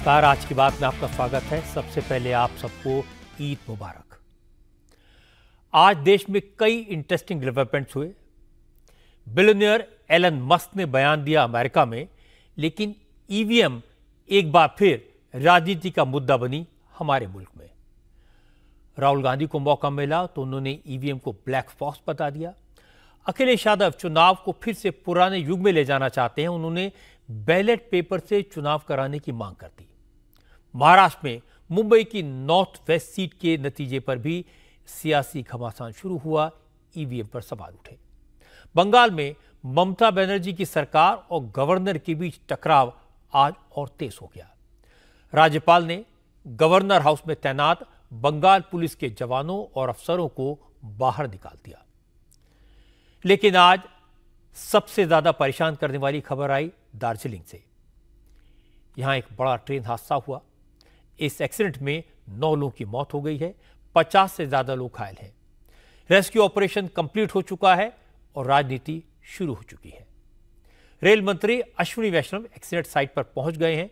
नमस्कार आज की बात में आपका स्वागत है सबसे पहले आप सबको ईद मुबारक आज देश में कई इंटरेस्टिंग डेवलपमेंट्स हुए बिलोनियर एलन मस्क ने बयान दिया अमेरिका में लेकिन ईवीएम e एक बार फिर राजनीति का मुद्दा बनी हमारे मुल्क में राहुल गांधी को मौका मिला तो उन्होंने ईवीएम e को ब्लैक फॉक्स बता दिया अखिलेश यादव चुनाव को फिर से पुराने युग में ले जाना चाहते हैं उन्होंने बैलेट पेपर से चुनाव कराने की मांग कर दी महाराष्ट्र में मुंबई की नॉर्थ वेस्ट सीट के नतीजे पर भी सियासी घमासान शुरू हुआ ईवीएम पर सवाल उठे बंगाल में ममता बनर्जी की सरकार और गवर्नर के बीच टकराव आज और तेज हो गया राज्यपाल ने गवर्नर हाउस में तैनात बंगाल पुलिस के जवानों और अफसरों को बाहर निकाल दिया लेकिन आज सबसे ज्यादा परेशान करने वाली खबर आई दार्जिलिंग से यहां एक बड़ा ट्रेन हादसा हुआ इस एक्सीडेंट में नौ लोगों की मौत हो गई है पचास से ज्यादा लोग घायल हैं रेस्क्यू ऑपरेशन कंप्लीट हो चुका है और राजनीति शुरू हो चुकी है रेल मंत्री अश्विनी वैष्णव एक्सीडेंट साइट पर पहुंच गए हैं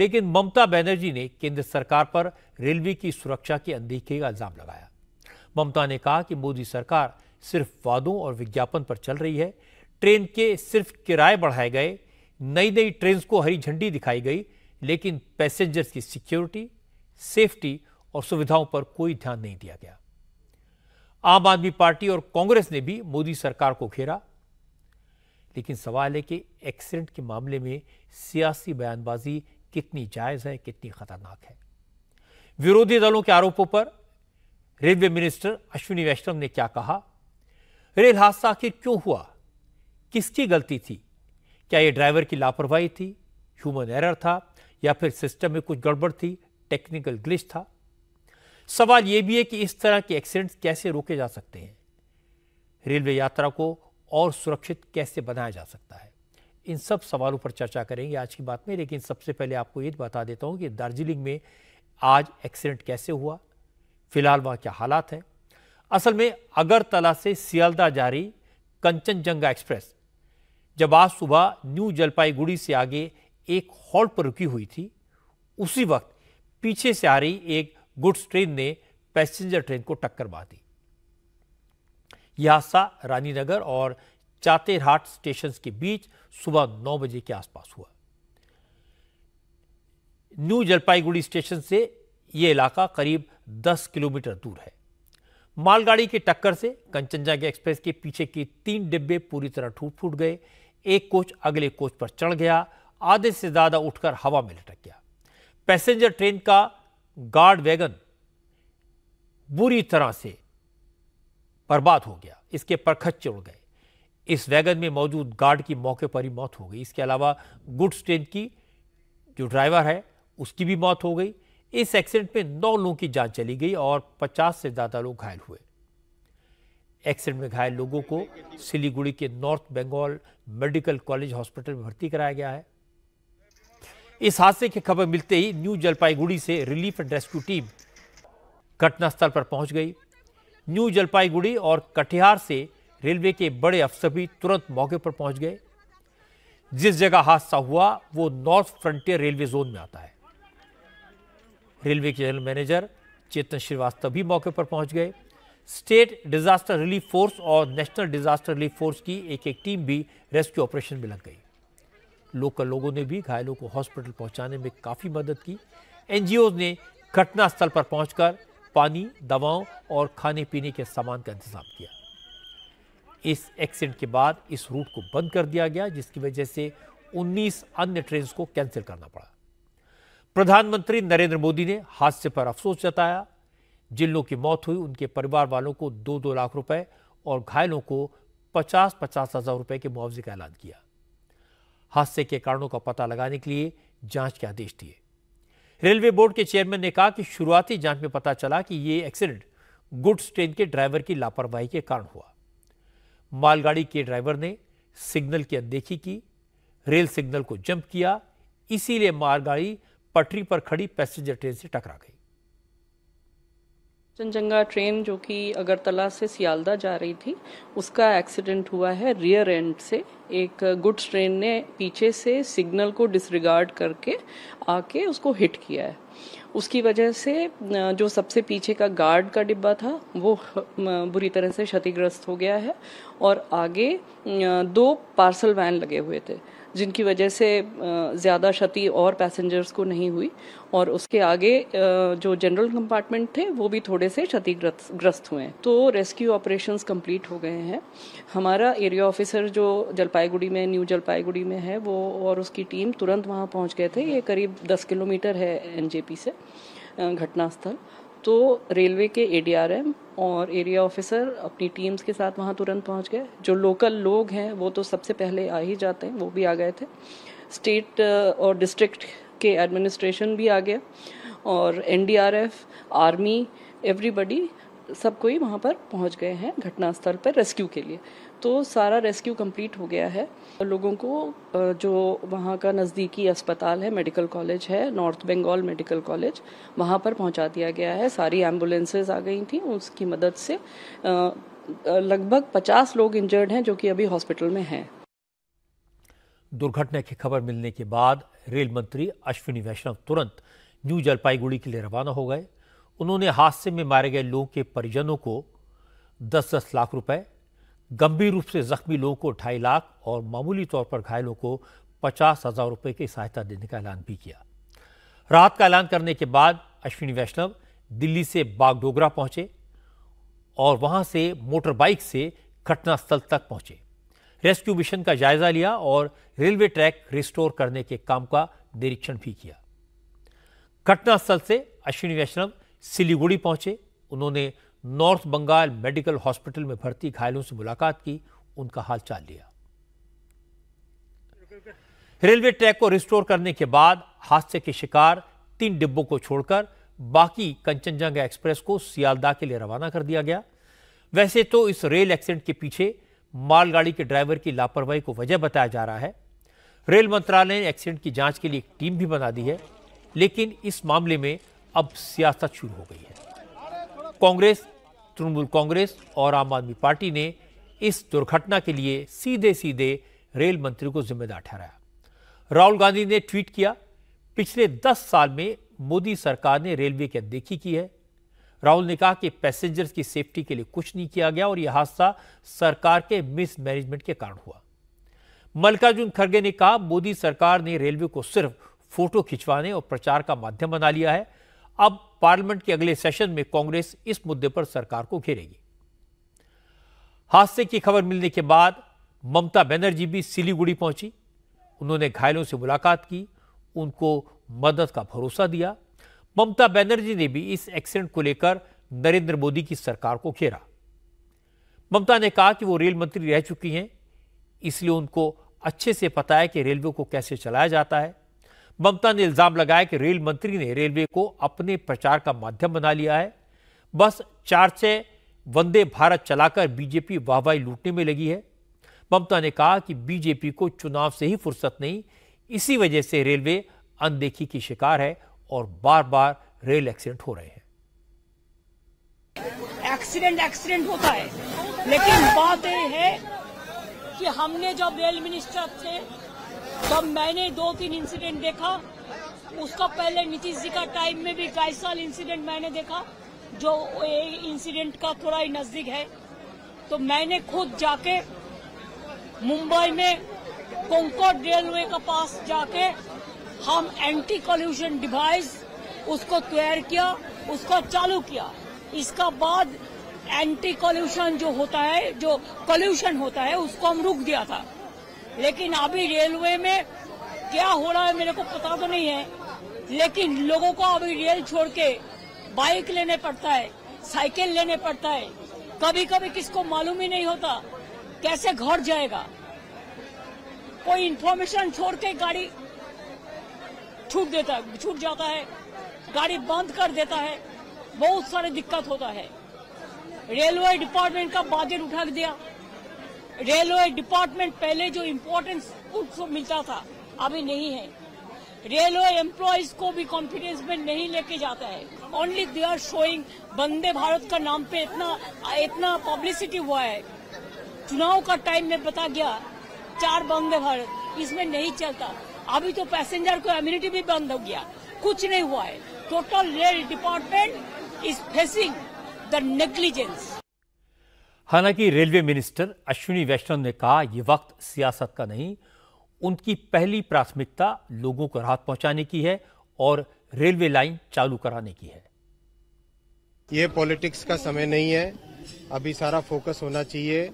लेकिन ममता बनर्जी ने केंद्र सरकार पर रेलवे की सुरक्षा की अनदेखी का इल्जाम लगाया ममता ने कहा कि मोदी सरकार सिर्फ वादों और विज्ञापन पर चल रही है ट्रेन के सिर्फ किराए बढ़ाए गए नई नई ट्रेन को हरी झंडी दिखाई गई लेकिन पैसेंजर्स की सिक्योरिटी सेफ्टी और सुविधाओं पर कोई ध्यान नहीं दिया गया आम आदमी पार्टी और कांग्रेस ने भी मोदी सरकार को घेरा लेकिन सवाल है कि एक्सीडेंट के मामले में सियासी बयानबाजी कितनी जायज है कितनी खतरनाक है विरोधी दलों के आरोपों पर रेलवे मिनिस्टर अश्विनी वैष्णव ने क्या कहा रेल हादसा आखिर क्यों हुआ किसकी गलती थी क्या यह ड्राइवर की लापरवाही थी ह्यूमन एरर था या फिर सिस्टम में कुछ गड़बड़ थी टेक्निकल ग्लिच था सवाल यह भी है कि इस तरह के एक्सीडेंट्स कैसे रोके जा सकते हैं रेलवे यात्रा को और सुरक्षित कैसे बनाया जा सकता है इन सब सवालों पर चर्चा करेंगे आज की बात में लेकिन सबसे पहले आपको ये बता देता हूँ कि दार्जिलिंग में आज एक्सीडेंट कैसे हुआ फिलहाल वहाँ क्या हालात हैं असल में अगरतला से सियालदा जारी कंचनजंगा एक्सप्रेस जब आज सुबह न्यू जलपाईगुड़ी से आगे एक हॉल्ट पर रुकी हुई थी उसी वक्त पीछे से आ रही एक गुड्स ट्रेन ने पैसेंजर ट्रेन को टक्कर मार दी यह हादसा रानीनगर और चातेरहाट स्टेशन के बीच सुबह नौ बजे के आसपास हुआ न्यू जलपाईगुड़ी स्टेशन से यह इलाका करीब 10 किलोमीटर दूर है मालगाड़ी के टक्कर से कंचनजंगा एक्सप्रेस के पीछे के तीन डिब्बे पूरी तरह टूट फूट गए एक कोच अगले कोच पर चढ़ गया आधे से ज़्यादा उठकर हवा में लटक गया पैसेंजर ट्रेन का गार्ड वैगन बुरी तरह से बर्बाद हो गया इसके परखच उड़ गए इस वैगन में मौजूद गार्ड की मौके पर ही मौत हो गई इसके अलावा गुड्स ट्रेन की जो ड्राइवर है उसकी भी मौत हो गई इस एक्सीडेंट में नौ लोगों की जान चली गई और 50 से ज़्यादा लोग घायल हुए एक्सीडेंट में घायल लोगों को सिलीगुड़ी के North Bengal Medical College Hospital में भर्ती कराया गया है इस हादसे की खबर मिलते ही न्यू जलपाईगुड़ी से रिलीफ एंड रेस्क्यू टीम घटनास्थल पर पहुंच गई न्यू जलपाईगुड़ी और कटिहार से रेलवे के बड़े अफसर भी तुरंत मौके पर पहुंच गए जिस जगह हादसा हुआ वो नॉर्थ फ्रंटियर रेलवे जोन में आता है रेलवे के जनरल मैनेजर चेतन श्रीवास्तव भी मौके पर पहुंच गए स्टेट डिजास्टर रिलीफ फोर्स और नेशनल डिजास्टर रिलीफ फोर्स की एक एक टीम भी रेस्क्यू ऑपरेशन में लग गई लोकल लोगों ने भी घायलों को हॉस्पिटल पहुंचाने में काफ़ी मदद की एन ने घटनास्थल पर पहुंचकर पानी दवाओं और खाने पीने के सामान का इंतजाम किया इस एक्सीडेंट के बाद इस रूट को बंद कर दिया गया जिसकी वजह से 19 अन्य ट्रेन को कैंसिल करना पड़ा प्रधानमंत्री नरेंद्र मोदी ने हादसे पर अफसोस जताया जिन लोगों की मौत हुई उनके परिवार वालों को दो दो लाख रुपए और घायलों को पचास पचास हजार रुपए के मुआवजे का ऐलान किया हादसे के कारणों का पता लगाने के लिए जांच के आदेश दिए रेलवे बोर्ड के चेयरमैन ने कहा कि शुरुआती जांच में पता चला कि यह एक्सीडेंट गुड्स ट्रेन के ड्राइवर की लापरवाही के कारण हुआ मालगाड़ी के ड्राइवर ने सिग्नल की अनदेखी की रेल सिग्नल को जंप किया इसीलिए मालगाड़ी पटरी पर खड़ी पैसेंजर ट्रेन से टकरा गई चंचंगा ट्रेन जो कि अगरतला से सियालदा जा रही थी उसका एक्सीडेंट हुआ है रियर एंड से एक गुड्स ट्रेन ने पीछे से सिग्नल को डिसरिगार्ड करके आके उसको हिट किया है उसकी वजह से जो सबसे पीछे का गार्ड का डिब्बा था वो बुरी तरह से क्षतिग्रस्त हो गया है और आगे दो पार्सल वैन लगे हुए थे जिनकी वजह से ज़्यादा क्षति और पैसेंजर्स को नहीं हुई और उसके आगे जो जनरल कंपार्टमेंट थे वो भी थोड़े से क्षतिग्रस्त हुए हैं तो रेस्क्यू ऑपरेशंस कंप्लीट हो गए हैं हमारा एरिया ऑफिसर जो जलपाईगुड़ी में न्यू जलपाईगुड़ी में है वो और उसकी टीम तुरंत वहाँ पहुँच गए थे ये करीब दस किलोमीटर है एनजेपी से घटनास्थल तो रेलवे के एडीआरएम और एरिया ऑफिसर अपनी टीम्स के साथ वहाँ तुरंत पहुँच गए जो लोकल लोग हैं वो तो सबसे पहले आ ही जाते हैं वो भी आ गए थे स्टेट uh, और डिस्ट्रिक्ट के एडमिनिस्ट्रेशन भी आ गया और एनडीआरएफ आर्मी एवरीबडी सब कोई वहाँ पर पहुँच गए हैं घटनास्थल पर रेस्क्यू के लिए तो सारा रेस्क्यू कंप्लीट हो गया है लोगों को जो वहाँ का नज़दीकी अस्पताल है मेडिकल कॉलेज है नॉर्थ बंगाल मेडिकल कॉलेज वहाँ पर पहुँचा दिया गया है सारी एम्बुलेंसेज आ गई थी उसकी मदद से लगभग पचास लोग इंजर्ड हैं जो कि अभी हॉस्पिटल में हैं दुर्घटना की खबर मिलने के बाद रेल मंत्री अश्विनी वैष्णव तुरंत न्यू जलपाईगुड़ी के लिए रवाना हो गए उन्होंने हादसे में मारे गए लोगों के परिजनों को दस दस लाख रुपए गंभीर रूप से जख्मी लोगों को ढाई लाख और मामूली तौर पर घायलों को पचास हजार रुपये की सहायता देने का ऐलान भी किया राहत का ऐलान करने के बाद अश्विनी वैष्णव दिल्ली से बागडोगरा पहुंचे और वहां से मोटरबाइक से घटनास्थल तक पहुंचे रेस्क्यू मिशन का जायजा लिया और रेलवे ट्रैक रिस्टोर करने के काम का निरीक्षण भी किया घटनास्थल से अश्विनी वैष्णव सिलीगुड़ी पहुंचे उन्होंने नॉर्थ बंगाल मेडिकल हॉस्पिटल में भर्ती घायलों से मुलाकात की उनका हालचाल लिया रेलवे ट्रैक को रिस्टोर करने के बाद हादसे के शिकार तीन डिब्बों को छोड़कर बाकी कंचनजंगा एक्सप्रेस को सियालदा के लिए रवाना कर दिया गया वैसे तो इस रेल एक्सीडेंट के पीछे मालगाड़ी के ड्राइवर की लापरवाही को वजह बताया जा रहा है रेल मंत्रालय ने एक्सीडेंट की जांच के लिए एक टीम भी बना दी है लेकिन इस मामले में अब सियासत शुरू हो गई है कांग्रेस तृणमूल कांग्रेस और आम आदमी पार्टी ने इस दुर्घटना के लिए सीधे सीधे रेल मंत्री को जिम्मेदार ठहराया राहुल गांधी ने ट्वीट किया पिछले दस साल में मोदी सरकार ने रेलवे की अनदेखी की है राहुल ने कहा कि पैसेंजर्स की सेफ्टी के लिए कुछ नहीं किया गया और यह हादसा सरकार के मिसमैनेजमेंट के कारण हुआ मल्लिकार्जुन खड़गे ने कहा मोदी सरकार ने रेलवे को सिर्फ फोटो खिंचवाने और प्रचार का माध्यम बना लिया है अब पार्लियामेंट के अगले सेशन में कांग्रेस इस मुद्दे पर सरकार को घेरेगी हादसे की खबर मिलने के बाद ममता बनर्जी भी सिलीगुड़ी पहुंची उन्होंने घायलों से मुलाकात की उनको मदद का भरोसा दिया ममता बनर्जी ने भी इस एक्सीडेंट को लेकर नरेंद्र मोदी की सरकार को घेरा ममता ने कहा कि वो रेल मंत्री रह चुकी हैं इसलिए उनको अच्छे से पता है कि रेलवे को कैसे चलाया जाता है ममता ने इल्जाम लगाया कि रेल मंत्री ने रेलवे को अपने प्रचार का माध्यम बना लिया है बस चार से वंदे भारत चलाकर बीजेपी वाहवाही लूटने में लगी है ममता ने कहा कि बीजेपी को चुनाव से ही फुर्सत नहीं इसी वजह से रेलवे अनदेखी की शिकार है और बार बार रेल एक्सीडेंट हो रहे हैं एक्सीडेंट एक्सीडेंट होता है लेकिन बात यह है कि हमने जब रेल मिनिस्टर थे तब मैंने दो तीन इंसिडेंट देखा उसका पहले नीतीश जी का टाइम में भी ढाई साल इंसिडेंट मैंने देखा जो इंसिडेंट का थोड़ा ही नजदीक है तो मैंने खुद जाके मुंबई में कोंकोट रेलवे के पास जाके हम एंटी कॉल्यूशन डिवाइस उसको तैयार किया उसको चालू किया इसका बाद एंटी कॉल्यूशन जो होता है जो कॉल्यूशन होता है उसको हम रुक दिया था लेकिन अभी रेलवे में क्या हो रहा है मेरे को पता तो नहीं है लेकिन लोगों को अभी रेल छोड़ के बाइक लेने पड़ता है साइकिल लेने पड़ता है कभी कभी किसको मालूम ही नहीं होता कैसे घर जाएगा कोई इन्फॉर्मेशन छोड़ के गाड़ी छूट देता छूट जाता है गाड़ी बंद कर देता है बहुत सारे दिक्कत होता है रेलवे डिपार्टमेंट का बाजेट उठा दिया रेलवे डिपार्टमेंट पहले जो इम्पोर्टेंस उसको मिलता था अभी नहीं है रेलवे एम्प्लॉयज को भी कॉन्फिडेंस में नहीं लेके जाता है only they are showing Vande Bharat का नाम पे इतना इतना पब्लिसिटी हुआ है चुनाव का टाइम में बता गया चार वंदे भारत इसमें नहीं चलता अभी तो पैसेंजर को इम्यूनिटी भी बंद हो गया कुछ नहीं हुआ है total rail department is facing the negligence हालांकि रेलवे मिनिस्टर अश्विनी वैष्णव ने कहा यह वक्त सियासत का नहीं उनकी पहली प्राथमिकता लोगों को राहत पहुंचाने की है और रेलवे लाइन चालू कराने की है ये पॉलिटिक्स का समय नहीं है अभी सारा फोकस होना चाहिए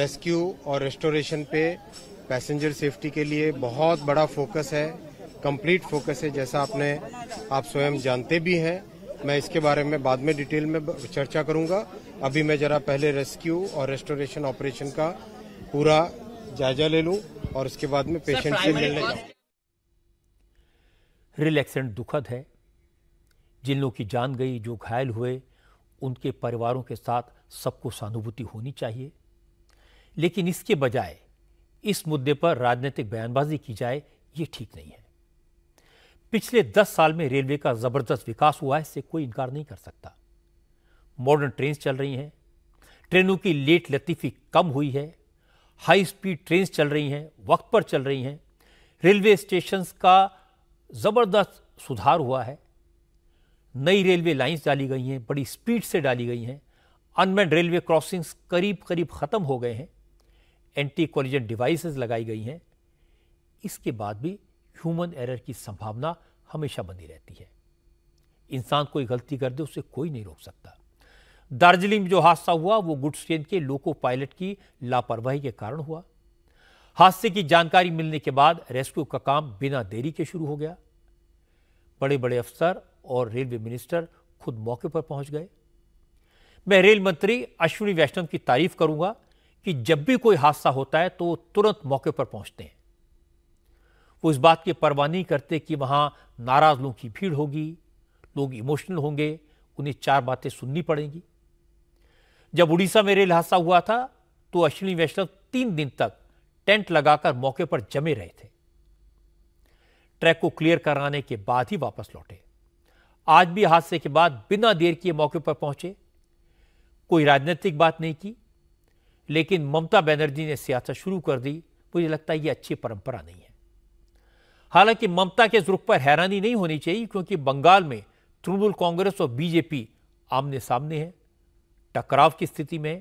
रेस्क्यू और रेस्टोरेशन पे पैसेंजर सेफ्टी के लिए बहुत बड़ा फोकस है कंप्लीट फोकस है जैसा आपने आप स्वयं जानते भी हैं मैं इसके बारे में बाद में डिटेल में चर्चा करूंगा अभी मैं जरा पहले रेस्क्यू और रेस्टोरेशन ऑपरेशन का पूरा जायजा ले लूं और उसके बाद में पेशेंट से मिलने जाऊं रिलैक्सेंट दुखद है जिन लोगों की जान गई जो घायल हुए उनके परिवारों के साथ सबको सहानुभूति होनी चाहिए लेकिन इसके बजाय इस मुद्दे पर राजनीतिक बयानबाजी की जाए ये ठीक नहीं है पिछले दस साल में रेलवे का जबरदस्त विकास हुआ है इससे कोई इनकार नहीं कर सकता मॉडर्न ट्रेन चल रही हैं ट्रेनों की लेट लतीफ़ी कम हुई है हाई स्पीड ट्रेन चल रही हैं वक्त पर चल रही हैं रेलवे स्टेशन का ज़बरदस्त सुधार हुआ है नई रेलवे लाइंस डाली गई हैं बड़ी स्पीड से डाली गई हैं अनमेड रेलवे क्रॉसिंग्स करीब करीब ख़त्म हो गए हैं एंटी कॉलिजन डिवाइसेस लगाई गई हैं इसके बाद भी ह्यूमन एरर की संभावना हमेशा बनी रहती है इंसान कोई गलती कर दे उसे कोई नहीं रोक सकता दार्जिलिंग में जो हादसा हुआ वो गुड्स ट्रेन के लोको पायलट की लापरवाही के कारण हुआ हादसे की जानकारी मिलने के बाद रेस्क्यू का काम बिना देरी के शुरू हो गया बड़े बड़े अफसर और रेलवे मिनिस्टर खुद मौके पर पहुंच गए मैं रेल मंत्री अश्विनी वैष्णव की तारीफ करूंगा कि जब भी कोई हादसा होता है तो तुरंत मौके पर पहुंचते हैं वो इस बात की परवाह नहीं करते कि वहां नाराज लोगों की भीड़ होगी लोग इमोशनल होंगे उन्हें चार बातें सुननी पड़ेंगी जब उड़ीसा में रेल हादसा हुआ था तो अश्विनी वैष्णव तीन दिन तक टेंट लगाकर मौके पर जमे रहे थे ट्रैक को क्लियर कराने के बाद ही वापस लौटे आज भी हादसे के बाद बिना देर किए मौके पर पहुंचे कोई राजनीतिक बात नहीं की लेकिन ममता बनर्जी ने सियासत शुरू कर दी मुझे लगता है यह अच्छी परंपरा नहीं है हालांकि ममता के रुख पर हैरानी नहीं होनी चाहिए क्योंकि बंगाल में तृणमूल कांग्रेस और बीजेपी आमने सामने है टकराव की स्थिति में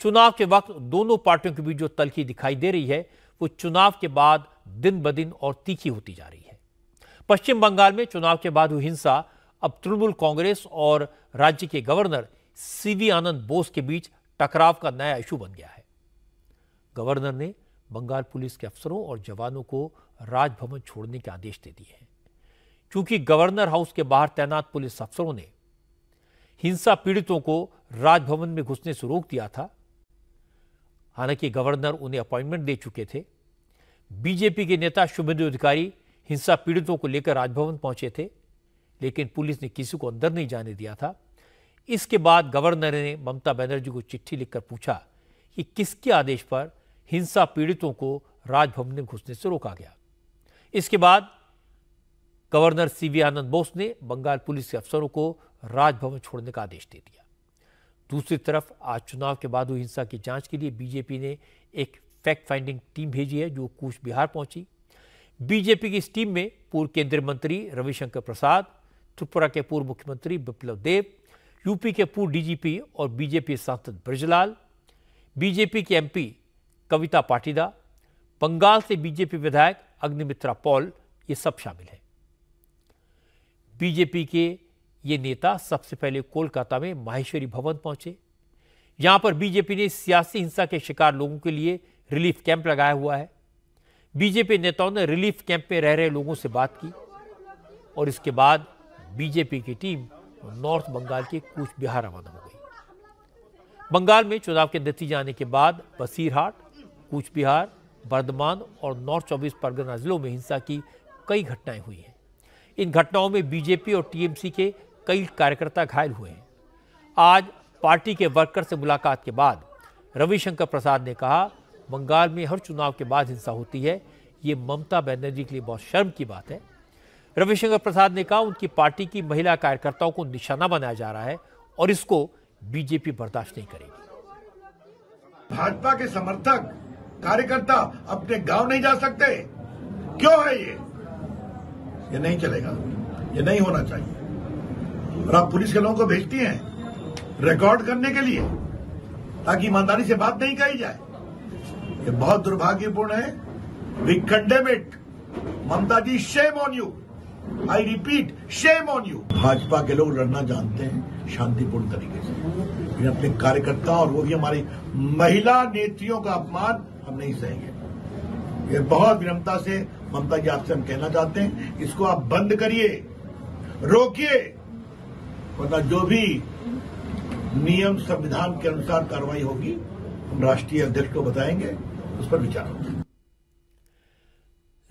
चुनाव के वक्त दोनों पार्टियों के बीच जो तलखी दिखाई दे रही है वो चुनाव के बाद दिन ब दिन और तीखी होती जा रही है पश्चिम बंगाल में चुनाव के बाद हुई हिंसा अब तृणमूल कांग्रेस और राज्य के गवर्नर सीवी आनंद बोस के बीच टकराव का नया इशू बन गया है गवर्नर ने बंगाल पुलिस के अफसरों और जवानों को राजभवन छोड़ने के आदेश दे दिए हैं क्योंकि गवर्नर हाउस के बाहर तैनात पुलिस अफसरों ने हिंसा पीड़ितों को राजभवन में घुसने से रोक दिया था हालांकि गवर्नर उन्हें अपॉइंटमेंट दे चुके थे बीजेपी के नेता शुभेंदु अधिकारी हिंसा पीड़ितों को लेकर राजभवन पहुंचे थे लेकिन पुलिस ने किसी को अंदर नहीं जाने दिया था इसके बाद गवर्नर ने ममता बनर्जी को चिट्ठी लिखकर पूछा कि किसके आदेश पर हिंसा पीड़ितों को राजभवन में घुसने से रोका गया इसके बाद गवर्नर वी आनंद बोस ने बंगाल पुलिस के अफसरों को राजभवन छोड़ने का आदेश दे दिया दूसरी तरफ आज चुनाव के बाद हुई हिंसा की जांच के लिए बीजेपी ने एक फैक्ट फाइंडिंग टीम भेजी है जो कूच बिहार पहुंची बीजेपी की इस टीम में पूर्व केंद्रीय मंत्री रविशंकर प्रसाद त्रिपुरा के पूर्व मुख्यमंत्री विप्लव देव यूपी के पूर्व डीजीपी और बीजेपी सांसद ब्रजलाल बीजेपी के एमपी कविता पाटीदा बंगाल से बीजेपी विधायक अग्निमित्रा पॉल ये सब शामिल हैं बीजेपी के ये नेता सबसे पहले कोलकाता में माहेश्वरी भवन पहुंचे यहां पर बीजेपी ने सियासी हिंसा के शिकार लोगों के लिए रिलीफ कैंप लगाया हुआ है बीजेपी नेताओं ने रिलीफ कैंप में रह रहे लोगों से बात की और इसके बाद बीजेपी की टीम नॉर्थ बंगाल के कूच बिहार रवाना हो गई बंगाल में चुनाव के नतीजे आने के बाद बसीरहाट कूच बिहार बर्धमान और नॉर्थ चौबीस परगना जिलों में हिंसा की कई घटनाएं हुई हैं इन घटनाओं में बीजेपी और टीएमसी के कई कार्यकर्ता घायल हुए हैं आज पार्टी के वर्कर से मुलाकात के बाद रविशंकर प्रसाद ने कहा बंगाल में हर चुनाव के बाद हिंसा होती है ये ममता बनर्जी के लिए बहुत शर्म की बात है रविशंकर प्रसाद ने कहा उनकी पार्टी की महिला कार्यकर्ताओं को निशाना बनाया जा रहा है और इसको बीजेपी बर्दाश्त नहीं करेगी भाजपा के समर्थक कार्यकर्ता अपने गांव नहीं जा सकते क्यों है ये ये नहीं चलेगा ये नहीं होना चाहिए और आप पुलिस के लोगों को भेजती हैं रिकॉर्ड करने के लिए ताकि ईमानदारी से बात नहीं कही जाए ये बहुत दुर्भाग्यपूर्ण है we condemn it Mamata ji shame on you I repeat shame on you Bhajpa के लोग लड़ना जानते हैं शांतिपूर्ण तरीके से लेकिन अपने कार्यकर्ता और वो भी हमारी महिला नेत्रियों का अपमान हम नहीं सहेंगे ये बहुत विनम्रता से ममता जी आपसे हम कहना चाहते हैं इसको आप बंद करिए रोकिए वरना जो भी नियम संविधान के अनुसार कार्रवाई होगी हम राष्ट्रीय अध्यक्ष को बताएंगे उस पर विचार होगा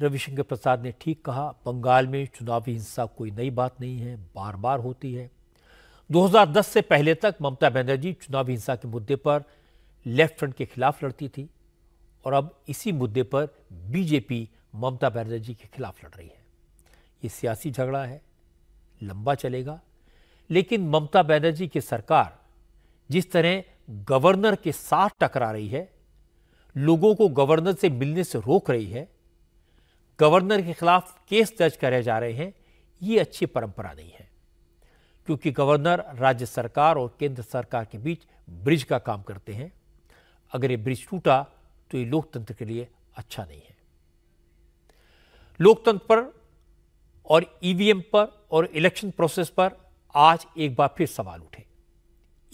रविशंकर प्रसाद ने ठीक कहा बंगाल में चुनावी हिंसा कोई नई बात नहीं है बार बार होती है 2010 से पहले तक ममता बनर्जी चुनावी हिंसा के मुद्दे पर लेफ्ट फ्रंट के खिलाफ लड़ती थी और अब इसी मुद्दे पर बीजेपी ममता बनर्जी के खिलाफ लड़ रही है ये सियासी झगड़ा है लंबा चलेगा लेकिन ममता बनर्जी की सरकार जिस तरह गवर्नर के साथ टकरा रही है लोगों को गवर्नर से मिलने से रोक रही है गवर्नर के खिलाफ केस दर्ज करे जा रहे हैं ये अच्छी परंपरा नहीं है क्योंकि गवर्नर राज्य सरकार और केंद्र सरकार के बीच ब्रिज का काम करते हैं अगर ये ब्रिज टूटा तो ये लोकतंत्र के लिए अच्छा नहीं है लोकतंत्र पर और ईवीएम पर और इलेक्शन प्रोसेस पर आज एक बार फिर सवाल उठे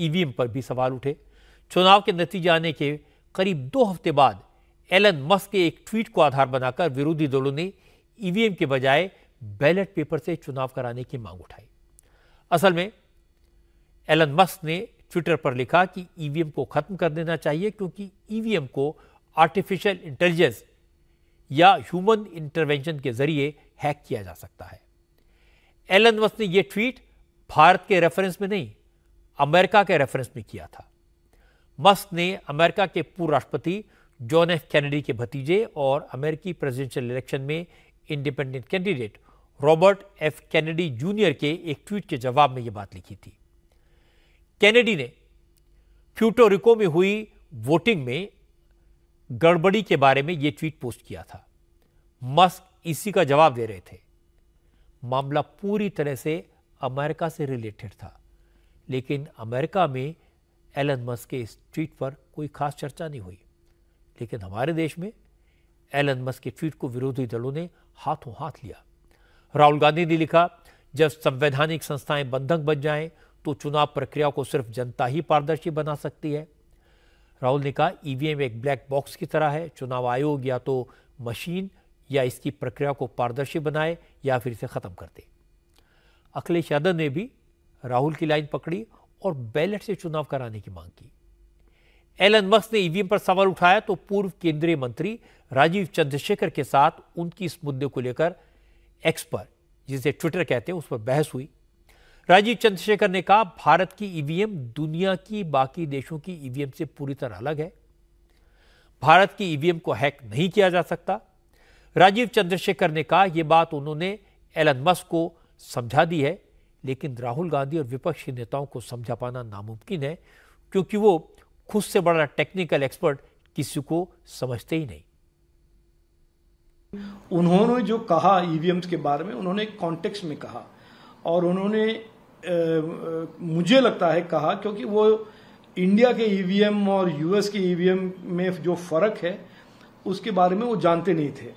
ईवीएम e पर भी सवाल उठे चुनाव के नतीजे आने के करीब दो हफ्ते बाद एलन मस्क के एक ट्वीट को आधार बनाकर विरोधी दलों ने ईवीएम e के बजाय बैलेट पेपर से चुनाव कराने की मांग उठाई असल में एलन मस्क ने ट्विटर पर लिखा कि ईवीएम e को खत्म कर देना चाहिए क्योंकि ईवीएम को आर्टिफिशियल इंटेलिजेंस या ह्यूमन इंटरवेंशन के जरिए हैक किया जा सकता है एलन मस्क ने यह ट्वीट भारत के रेफरेंस में नहीं अमेरिका के रेफरेंस में किया था मस्क ने अमेरिका के पूर्व राष्ट्रपति जॉन एफ कैनेडी के भतीजे और अमेरिकी प्रेसिडेंशियल इलेक्शन में independent candidate Robert F Kennedy Junior के एक ट्वीट के जवाब में यह बात लिखी थी कैनेडी ने प्यूटोरिको में हुई वोटिंग में गड़बड़ी के बारे में यह ट्वीट पोस्ट किया था मस्क इसी का जवाब दे रहे थे मामला पूरी तरह से अमेरिका से रिलेटेड था लेकिन अमेरिका में एलन मस्क के इस ट्वीट पर कोई खास चर्चा नहीं हुई लेकिन हमारे देश में एलन मस्क के ट्वीट को विरोधी दलों ने हाथों हाथ लिया राहुल गांधी ने लिखा जब संवैधानिक संस्थाएं बंधक बन जाएं तो चुनाव प्रक्रिया को सिर्फ जनता ही पारदर्शी बना सकती है राहुल ने कहा ईवीएम एक ब्लैक बॉक्स की तरह है चुनाव आयोग या तो मशीन या इसकी प्रक्रिया को पारदर्शी बनाए या फिर इसे ख़त्म कर दे अखिलेश यादव ने भी राहुल की लाइन पकड़ी और बैलेट से चुनाव कराने की मांग की एलन मक्स ने ईवीएम पर सवाल उठाया तो पूर्व केंद्रीय मंत्री राजीव चंद्रशेखर के साथ उनकी इस मुद्दे को लेकर एक्स पर जिसे ट्विटर कहते हैं उस पर बहस हुई राजीव चंद्रशेखर ने कहा भारत की ईवीएम दुनिया की बाकी देशों की ईवीएम से पूरी तरह अलग है भारत की ईवीएम को हैक नहीं किया जा सकता राजीव चंद्रशेखर ने कहा यह बात उन्होंने एलन मस्क को समझा दी है लेकिन राहुल गांधी और विपक्षी नेताओं को समझा पाना नामुमकिन है क्योंकि वो खुद से बड़ा टेक्निकल एक्सपर्ट किसी को समझते ही नहीं उन्होंने जो कहा ईवीएम e के बारे में उन्होंने कॉन्टेक्स्ट में कहा और उन्होंने ए, मुझे लगता है कहा क्योंकि वो इंडिया के ईवीएम e और यूएस के ईवीएम e में जो फर्क है उसके बारे में वो जानते नहीं थे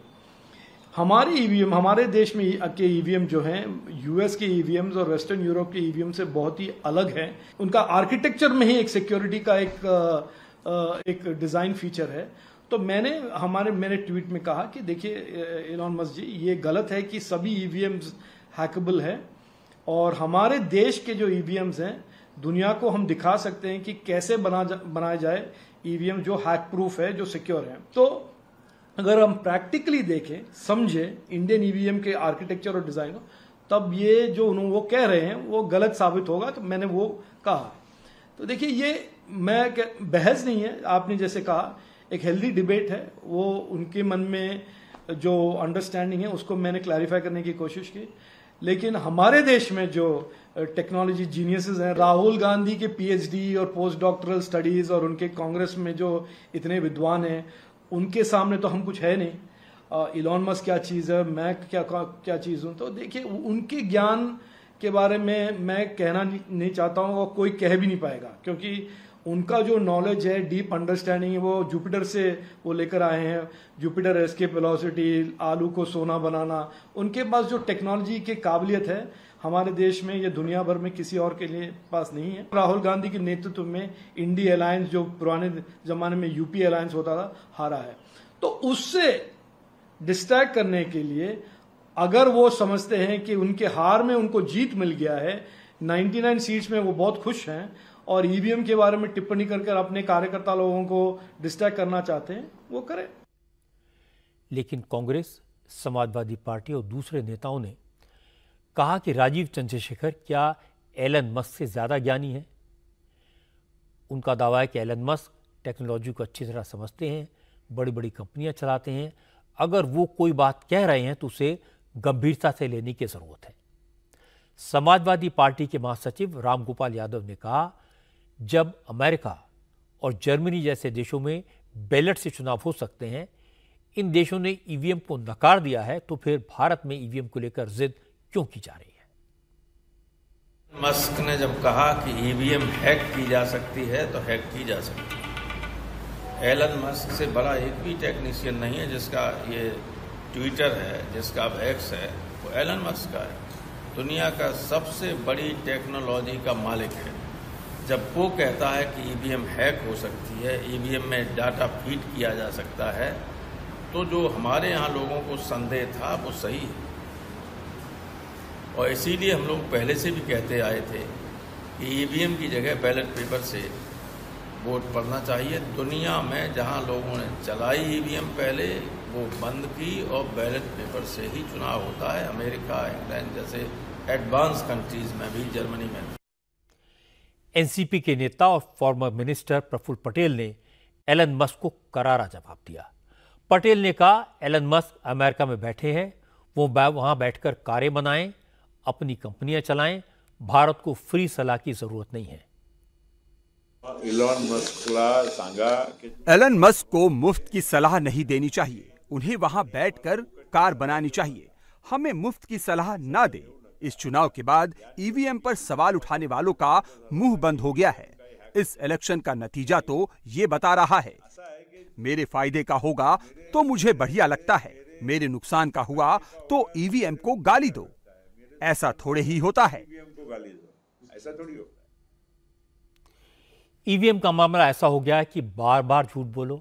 हमारे ईवीएम e हमारे देश में e के ईवीएम e जो हैं यूएस के ईवीएम्स और वेस्टर्न यूरोप के ईवीएम से बहुत ही अलग हैं उनका आर्किटेक्चर में ही एक सिक्योरिटी का एक एक डिज़ाइन फीचर है तो मैंने हमारे मैंने ट्वीट में कहा कि देखिए एलॉन मस्क जी ये गलत है कि सभी एम्स हैकेबल है और हमारे देश के जो ईवीएम्स हैं दुनिया को हम दिखा सकते हैं कि कैसे बना जा, बनाए जाए ईवीएम जो हैक प्रूफ है जो सिक्योर है तो अगर हम प्रैक्टिकली देखें समझे इंडियन ईवीएम के आर्किटेक्चर और डिज़ाइन को तब ये जो वो कह रहे हैं वो गलत साबित होगा तो मैंने वो कहा तो देखिए ये मैं कह, बहस नहीं है आपने जैसे कहा एक हेल्दी डिबेट है वो उनके मन में जो अंडरस्टैंडिंग है उसको मैंने क्लैरिफाई करने की कोशिश की लेकिन हमारे देश में जो टेक्नोलॉजी जीनियसेस हैं राहुल गांधी के पीएचडी और पोस्ट डॉक्टरल स्टडीज़ और उनके कांग्रेस में जो इतने विद्वान हैं उनके सामने तो हम कुछ है नहीं इलॉन मस्क क्या चीज़ है मैं क्या क्या चीज़ हूँ तो देखिए उनके ज्ञान के बारे में मैं कहना नहीं चाहता हूँ और कोई कह भी नहीं पाएगा क्योंकि उनका जो नॉलेज है डीप अंडरस्टैंडिंग है वो जुपिटर से वो लेकर आए हैं जुपिटर एस्केप वेलोसिटी आलू को सोना बनाना उनके पास जो टेक्नोलॉजी के काबिलियत है हमारे देश में या दुनिया भर में किसी और के लिए पास नहीं है राहुल गांधी के नेतृत्व में इंडी अलायंस जो पुराने जमाने में यूपी अलायंस होता था हारा है तो उससे डिस्ट्रैक्ट करने के लिए अगर वो समझते हैं कि उनके हार में उनको जीत मिल गया है 99 सीट्स में वो बहुत खुश हैं और ईवीएम e के बारे में टिप्पणी कर अपने कार्यकर्ता लोगों को डिस्ट्रैक्ट करना चाहते हैं वो करें लेकिन कांग्रेस समाजवादी पार्टी और दूसरे नेताओं ने कहा कि राजीव चंद्रशेखर क्या एलन मस्क से ज़्यादा ज्ञानी है उनका दावा है कि एलन मस्क टेक्नोलॉजी को अच्छी तरह समझते हैं बड़ी बड़ी कंपनियां चलाते हैं अगर वो कोई बात कह रहे हैं तो उसे गंभीरता से लेने की ज़रूरत है समाजवादी पार्टी के महासचिव रामगोपाल यादव ने कहा जब अमेरिका और जर्मनी जैसे देशों में बैलेट से चुनाव हो सकते हैं इन देशों ने ईवीएम को नकार दिया है तो फिर भारत में ईवीएम को लेकर जिद क्यों की जा रही है मस्क ने जब कहा कि ईवीएम e हैक की जा सकती है तो हैक की जा सकती है एलन मस्क से बड़ा एक भी टेक्नीशियन नहीं है जिसका ये ट्विटर है जिसका अब एक्स है वो एलन मस्क का है दुनिया का सबसे बड़ी टेक्नोलॉजी का मालिक है जब वो कहता है कि ईवीएम e हैक हो सकती है ईवीएम e में डाटा फीड किया जा सकता है तो जो हमारे यहाँ लोगों को संदेह था वो सही है और इसीलिए हम लोग पहले से भी कहते आए थे कि ई e की जगह बैलेट पेपर से वोट पड़ना चाहिए दुनिया में जहां लोगों ने चलाई ई e पहले वो बंद की और बैलेट पेपर से ही चुनाव होता है अमेरिका इंग्लैंड जैसे एडवांस कंट्रीज में भी जर्मनी में एनसीपी के नेता और फॉर्मर मिनिस्टर प्रफुल्ल पटेल ने एलन मस्क को करारा जवाब दिया पटेल ने कहा एलन मस्क अमेरिका में बैठे हैं वो वहां बैठकर कार्य बनाएं अपनी कंपनियां चलाएं भारत को फ्री सलाह की जरूरत नहीं है एलन मस्क को मुफ्त की सलाह नहीं देनी चाहिए उन्हें वहां बैठकर कार बनानी चाहिए हमें मुफ्त की सलाह ना दे इस चुनाव के बाद ईवीएम e पर सवाल उठाने वालों का मुंह बंद हो गया है इस इलेक्शन का नतीजा तो ये बता रहा है मेरे फायदे का होगा तो मुझे बढ़िया लगता है मेरे नुकसान का हुआ तो ईवीएम e को गाली दो ऐसा थोड़े ही होता है ईवीएम का मामला ऐसा हो गया है कि बार बार झूठ बोलो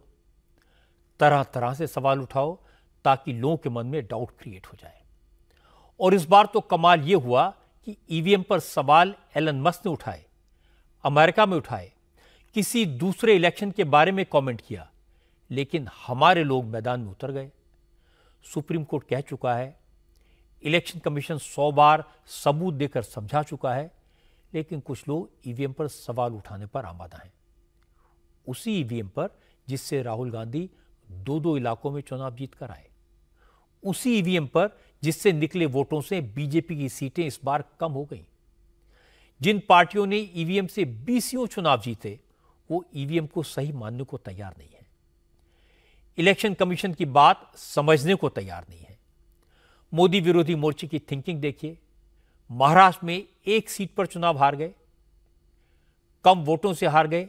तरह तरह से सवाल उठाओ ताकि लोगों के मन में डाउट क्रिएट हो जाए और इस बार तो कमाल यह हुआ कि ईवीएम पर सवाल एलन मस्क ने उठाए अमेरिका में उठाए किसी दूसरे इलेक्शन के बारे में कमेंट किया लेकिन हमारे लोग मैदान में उतर गए सुप्रीम कोर्ट कह चुका है इलेक्शन कमीशन सौ बार सबूत देकर समझा चुका है लेकिन कुछ लोग ईवीएम पर सवाल उठाने पर आमादा हैं उसी ईवीएम पर जिससे राहुल गांधी दो दो इलाकों में चुनाव जीत कर आए उसी ईवीएम पर जिससे निकले वोटों से बीजेपी की सीटें इस बार कम हो गई जिन पार्टियों ने ईवीएम से बीसियों चुनाव जीते वो ईवीएम को सही मानने को तैयार नहीं है इलेक्शन कमीशन की बात समझने को तैयार नहीं है मोदी विरोधी मोर्चे की थिंकिंग देखिए महाराष्ट्र में एक सीट पर चुनाव हार गए कम वोटों से हार गए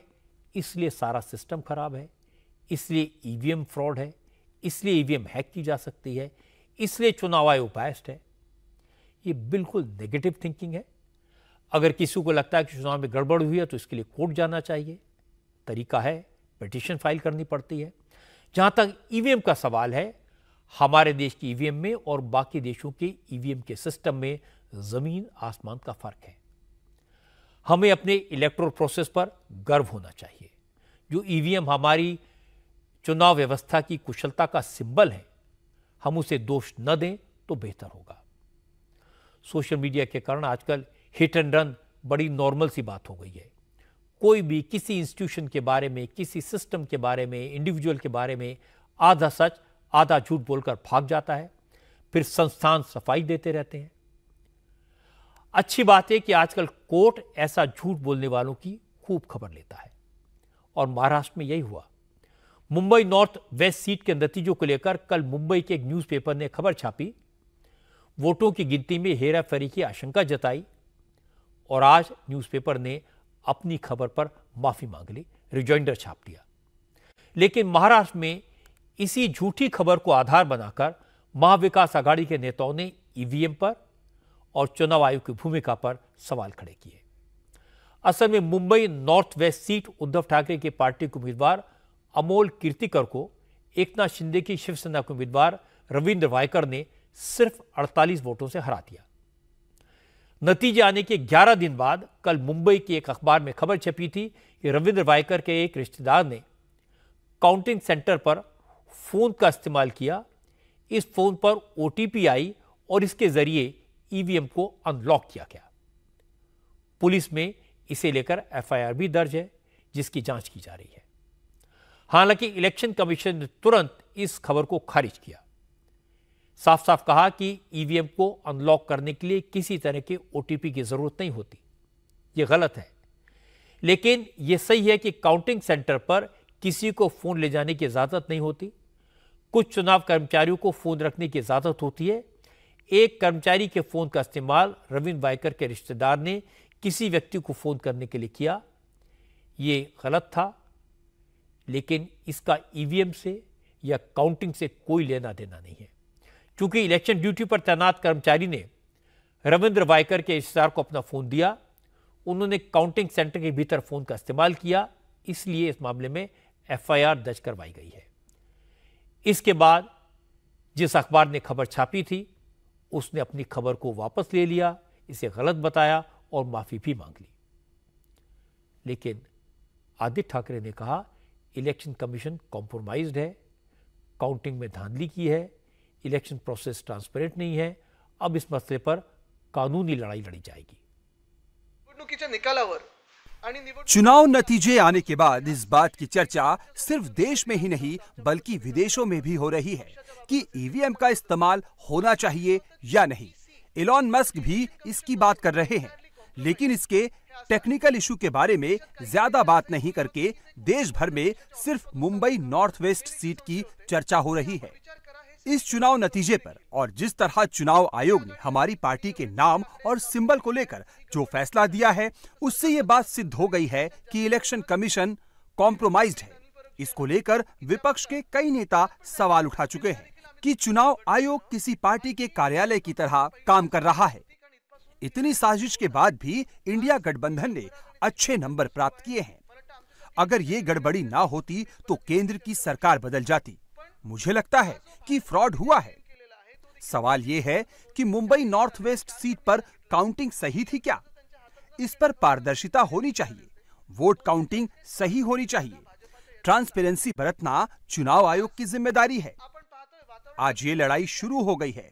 इसलिए सारा सिस्टम खराब है इसलिए ईवीएम e फ्रॉड है इसलिए ईवीएम e हैक की जा सकती है इसलिए चुनाव आयोग बायस्ट है ये बिल्कुल नेगेटिव थिंकिंग है अगर किसी को लगता है कि चुनाव में गड़बड़ हुई है तो इसके लिए कोर्ट जाना चाहिए तरीका है पिटिशन फाइल करनी पड़ती है जहाँ तक ईवीएम e का सवाल है हमारे देश की ईवीएम e में और बाकी देशों के ईवीएम e के सिस्टम में जमीन आसमान का फर्क है हमें अपने इलेक्ट्रोल प्रोसेस पर गर्व होना चाहिए जो ईवीएम e हमारी चुनाव व्यवस्था की कुशलता का सिंबल है हम उसे दोष न दें तो बेहतर होगा सोशल मीडिया के कारण आजकल हिट एंड रन बड़ी नॉर्मल सी बात हो गई है कोई भी किसी इंस्टीट्यूशन के बारे में किसी सिस्टम के बारे में इंडिविजुअल के बारे में आधा सच आधा झूठ बोलकर भाग जाता है फिर संस्थान सफाई देते रहते हैं अच्छी बात है कि आजकल कोर्ट ऐसा झूठ बोलने वालों की खूब खबर लेता है और महाराष्ट्र में यही हुआ मुंबई नॉर्थ वेस्ट सीट के नतीजों को लेकर कल मुंबई के एक न्यूज़पेपर ने खबर छापी वोटों की गिनती में हेरा फेरी की आशंका जताई और आज न्यूज़पेपर ने अपनी खबर पर माफ़ी मांग ली रिजॉइंडर छाप दिया लेकिन महाराष्ट्र में इसी झूठी खबर को आधार बनाकर महाविकास आघाड़ी के नेताओं ने ईवीएम पर और चुनाव आयोग की भूमिका पर सवाल खड़े किए असल में Mumbai north west seat Uddhav Thackeray की पार्टी के उम्मीदवार अमोल कीर्तिकर को एकनाथ शिंदे की शिवसेना के उम्मीदवार रविंद्र वायकर ने सिर्फ 48 वोटों से हरा दिया नतीजे आने के 11 दिन बाद कल मुंबई के एक अखबार में खबर छपी थी कि रविंद्र वायकर के एक रिश्तेदार ने काउंटिंग सेंटर पर फ़ोन का इस्तेमाल किया इस फ़ोन पर ओ आई और इसके ज़रिए ईवीएम e को अनलॉक किया गया पुलिस में इसे लेकर एफआईआर भी दर्ज है जिसकी जांच की जा रही है हालांकि इलेक्शन कमीशन ने तुरंत इस खबर को खारिज किया साफ साफ कहा कि ईवीएम e को अनलॉक करने के लिए किसी तरह के ओटीपी की जरूरत नहीं होती यह गलत है लेकिन यह सही है कि काउंटिंग सेंटर पर किसी को फोन ले जाने की इजाजत नहीं होती कुछ चुनाव कर्मचारियों को फ़ोन रखने की इजाज़त होती है एक कर्मचारी के फ़ोन का इस्तेमाल रविंद वाइकर के रिश्तेदार ने किसी व्यक्ति को फ़ोन करने के लिए किया ये गलत था लेकिन इसका ईवीएम से या काउंटिंग से कोई लेना देना नहीं है क्योंकि इलेक्शन ड्यूटी पर तैनात कर्मचारी ने रविंद्र वाइकर के रिश्तेदार को अपना फ़ोन दिया उन्होंने काउंटिंग सेंटर के भीतर फ़ोन का इस्तेमाल किया इसलिए इस मामले में एफआईआर दर्ज करवाई गई है इसके बाद जिस अखबार ने खबर छापी थी उसने अपनी खबर को वापस ले लिया इसे गलत बताया और माफ़ी भी मांग ली लेकिन आदित्य ठाकरे ने कहा इलेक्शन कमीशन कॉम्प्रोमाइज्ड है काउंटिंग में धांधली की है इलेक्शन प्रोसेस ट्रांसपेरेंट नहीं है अब इस मसले पर कानूनी लड़ाई लड़ी जाएगी निकाला चुनाव नतीजे आने के बाद इस बात की चर्चा सिर्फ देश में ही नहीं बल्कि विदेशों में भी हो रही है कि ईवीएम e का इस्तेमाल होना चाहिए या नहीं इलॉन मस्क भी इसकी बात कर रहे हैं लेकिन इसके टेक्निकल इशू के बारे में ज्यादा बात नहीं करके देश भर में सिर्फ मुंबई नॉर्थ वेस्ट सीट की चर्चा हो रही है इस चुनाव नतीजे पर और जिस तरह चुनाव आयोग ने हमारी पार्टी के नाम और सिंबल को लेकर जो फैसला दिया है उससे ये बात सिद्ध हो गई है कि इलेक्शन कमीशन कॉम्प्रोमाइज है इसको लेकर विपक्ष के कई नेता सवाल उठा चुके हैं कि चुनाव आयोग किसी पार्टी के कार्यालय की तरह काम कर रहा है इतनी साजिश के बाद भी इंडिया गठबंधन ने अच्छे नंबर प्राप्त किए हैं अगर ये गड़बड़ी ना होती तो केंद्र की सरकार बदल जाती मुझे लगता है कि फ्रॉड हुआ है सवाल यह है कि मुंबई नॉर्थ वेस्ट सीट पर काउंटिंग सही थी क्या इस पर पारदर्शिता होनी चाहिए वोट काउंटिंग सही होनी चाहिए ट्रांसपेरेंसी बरतना चुनाव आयोग की जिम्मेदारी है आज ये लड़ाई शुरू हो गई है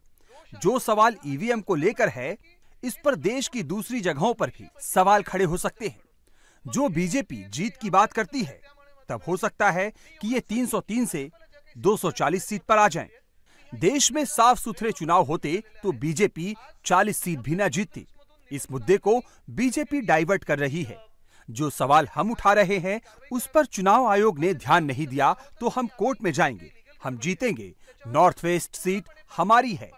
जो सवाल ईवीएम को लेकर है इस पर देश की दूसरी जगहों पर भी सवाल खड़े हो सकते हैं जो बीजेपी जीत की बात करती है तब हो सकता है कि ये 303 से 240 सीट पर आ जाएं। देश में साफ सुथरे चुनाव होते तो बीजेपी 40 सीट भी न जीतती इस मुद्दे को बीजेपी डाइवर्ट कर रही है जो सवाल हम उठा रहे हैं उस पर चुनाव आयोग ने ध्यान नहीं दिया तो हम कोर्ट में जाएंगे हम जीतेंगे नॉर्थ वेस्ट सीट हमारी है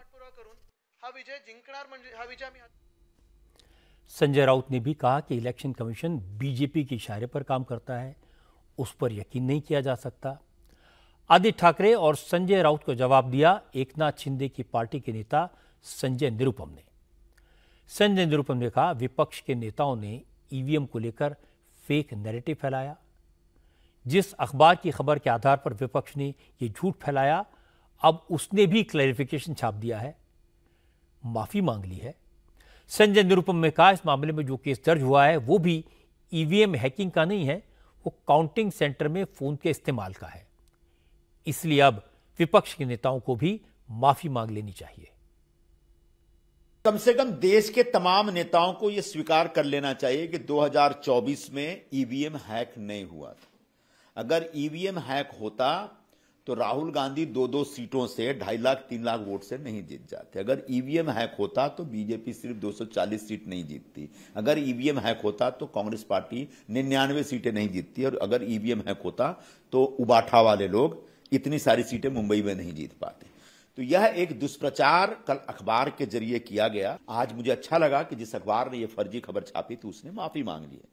संजय राउत ने भी कहा कि इलेक्शन कमीशन बीजेपी के इशारे पर काम करता है उस पर यकीन नहीं किया जा सकता आदित्य ठाकरे और संजय राउत को जवाब दिया एकनाथ शिंदे की पार्टी के नेता संजय निरुपम ने संजय निरुपम ने कहा विपक्ष के नेताओं ने ईवीएम को लेकर फेक नैरेटिव फैलाया जिस अखबार की खबर के आधार पर विपक्ष ने यह झूठ फैलाया अब उसने भी क्लैरिफिकेशन छाप दिया है माफी मांग ली है संजय निरुपम ने कहा इस मामले में जो केस दर्ज हुआ है वो भी ईवीएम हैकिंग का नहीं है वो काउंटिंग सेंटर में फोन के इस्तेमाल का है इसलिए अब विपक्ष के नेताओं को भी माफी मांग लेनी चाहिए कम से कम देश के तमाम नेताओं को यह स्वीकार कर लेना चाहिए कि 2024 में ईवीएम हैक नहीं हुआ था अगर ईवीएम हैक होता तो राहुल गांधी दो दो सीटों से ढाई लाख तीन लाख वोट से नहीं जीत जाते अगर ईवीएम हैक होता तो बीजेपी सिर्फ 240 सीट नहीं जीतती अगर ईवीएम हैक होता तो कांग्रेस पार्टी निन्यानवे सीटें नहीं जीतती और अगर ईवीएम हैक होता तो उबाठा वाले लोग इतनी सारी सीटें मुंबई में नहीं जीत पाते तो यह एक दुष्प्रचार कल अखबार के जरिए किया गया आज मुझे अच्छा लगा कि जिस अखबार ने यह फर्जी खबर छापी थी उसने माफी मांग ली है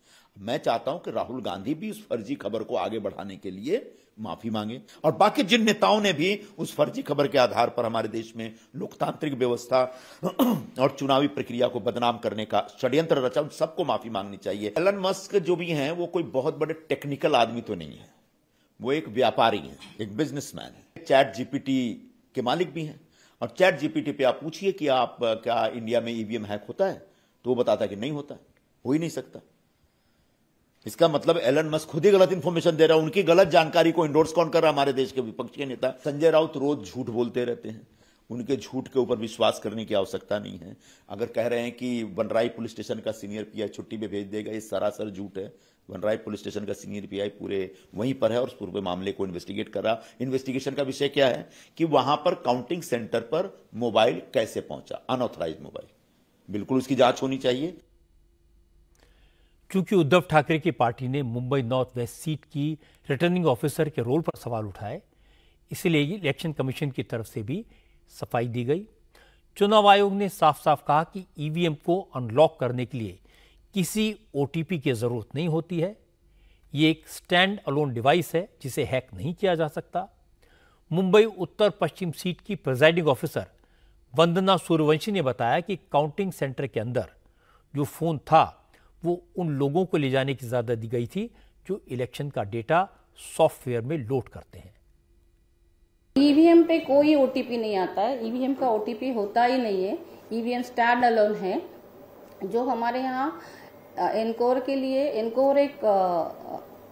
मैं चाहता हूं कि राहुल गांधी भी उस फर्जी खबर को आगे बढ़ाने के लिए माफी मांगे और बाकी जिन नेताओं ने भी उस फर्जी खबर के आधार पर हमारे देश में लोकतांत्रिक व्यवस्था और चुनावी प्रक्रिया को बदनाम करने का षड्यंत्र रचा उन सबको माफी मांगनी चाहिए एलन मस्क जो भी हैं वो कोई बहुत बड़े टेक्निकल आदमी तो नहीं है वो एक व्यापारी हैं एक बिजनेसमैन है चैट जीपीटी के मालिक भी हैं और चैट जीपीटी पे आप पूछिए कि आप क्या इंडिया में ईवीएम e हैक होता है तो वो बताता है कि नहीं होता हो ही नहीं सकता इसका मतलब एलन मस्क खुद ही गलत इंफॉर्मेशन दे रहा है उनकी गलत जानकारी को इंडोर्स कौन कर रहा है हमारे देश के विपक्षी नेता संजय राउत रोज झूठ बोलते रहते हैं उनके झूठ के ऊपर विश्वास करने की आवश्यकता नहीं है अगर कह रहे हैं कि वनराई पुलिस स्टेशन का सीनियर पीआई छुट्टी पे भेज देगा ये सरासर झूठ है वनराय पुलिस स्टेशन का सीनियर पीआई पूरे वहीं पर है और पूरे मामले को इन्वेस्टिगेट कर रहा इन्वेस्टिगेशन का विषय क्या है कि वहां पर काउंटिंग सेंटर पर मोबाइल कैसे पहुंचा अनऑथराइज मोबाइल बिल्कुल उसकी जांच होनी चाहिए क्योंकि उद्धव ठाकरे की पार्टी ने मुंबई नॉर्थ वेस्ट सीट की रिटर्निंग ऑफिसर के रोल पर सवाल उठाए इसलिए इलेक्शन कमीशन की तरफ से भी सफाई दी गई चुनाव आयोग ने साफ साफ कहा कि ईवीएम e को अनलॉक करने के लिए किसी ओ की ज़रूरत नहीं होती है ये एक स्टैंड अलोन डिवाइस है जिसे हैक नहीं किया जा सकता मुंबई उत्तर पश्चिम सीट की प्रेजाइडिंग ऑफिसर वंदना सूर्यवंशी ने बताया कि काउंटिंग सेंटर के अंदर जो फ़ोन था वो उन लोगों को ले जाने की इजाज़त दी गई थी जो इलेक्शन का डेटा सॉफ्टवेयर में लोड करते हैं ईवीएम e पे कोई ओटीपी नहीं आता है ईवीएम e का ओटीपी होता ही नहीं है ईवीएम स्टैंड अलोन है जो हमारे यहाँ एनकोर के लिए एनकोर एक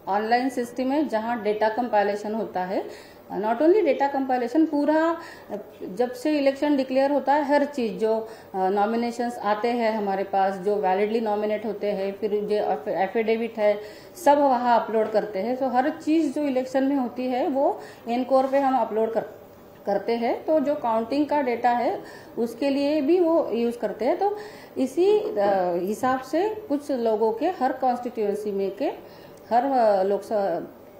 ऑनलाइन सिस्टम है जहाँ डेटा कंपाइलेशन होता है नॉट ओनली डेटा कंपाइलेशन पूरा जब से इलेक्शन डिक्लेयर होता है हर चीज़ जो नॉमिनेशंस आते हैं हमारे पास जो वैलिडली नॉमिनेट होते हैं फिर जो एफिडेविट है सब वहाँ अपलोड करते हैं तो हर चीज़ जो इलेक्शन में होती है वो एनकोर पे हम अपलोड करते हैं करते हैं तो जो काउंटिंग का डेटा है उसके लिए भी वो यूज़ करते हैं तो इसी हिसाब से कुछ लोगों के हर कॉन्स्टिट्युएंसी में के हर लोकसभा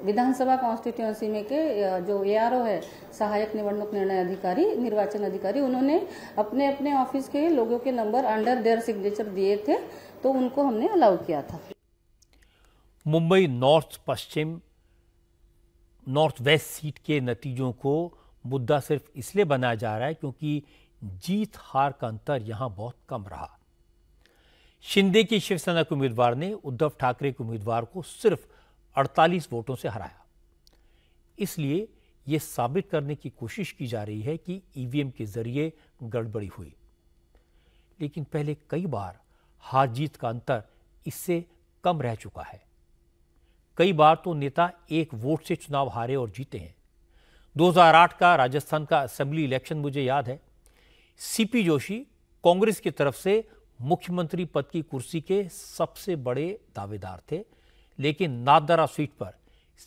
विधानसभा कॉन्स्टिट्युएंसी में के जो ए है सहायक निवडणूक निर्णय अधिकारी निर्वाचन अधिकारी उन्होंने अपने अपने ऑफिस के लोगों के नंबर अंडर देयर सिग्नेचर दिए थे तो उनको हमने अलाउ किया था मुंबई नॉर्थ पश्चिम नॉर्थ वेस्ट सीट के नतीजों को मुद्दा सिर्फ इसलिए बनाया जा रहा है क्योंकि जीत हार का अंतर यहां बहुत कम रहा शिंदे की शिवसेना के उम्मीदवार ने उद्धव ठाकरे के उम्मीदवार को सिर्फ 48 वोटों से हराया इसलिए यह साबित करने की कोशिश की जा रही है कि ईवीएम के जरिए गड़बड़ी हुई लेकिन पहले कई बार हार जीत का अंतर इससे कम रह चुका है कई बार तो नेता एक वोट से चुनाव हारे और जीते हैं 2008 का राजस्थान का असेंबली इलेक्शन मुझे याद है सीपी जोशी कांग्रेस की तरफ से मुख्यमंत्री पद की कुर्सी के सबसे बड़े दावेदार थे लेकिन नादरा सीट पर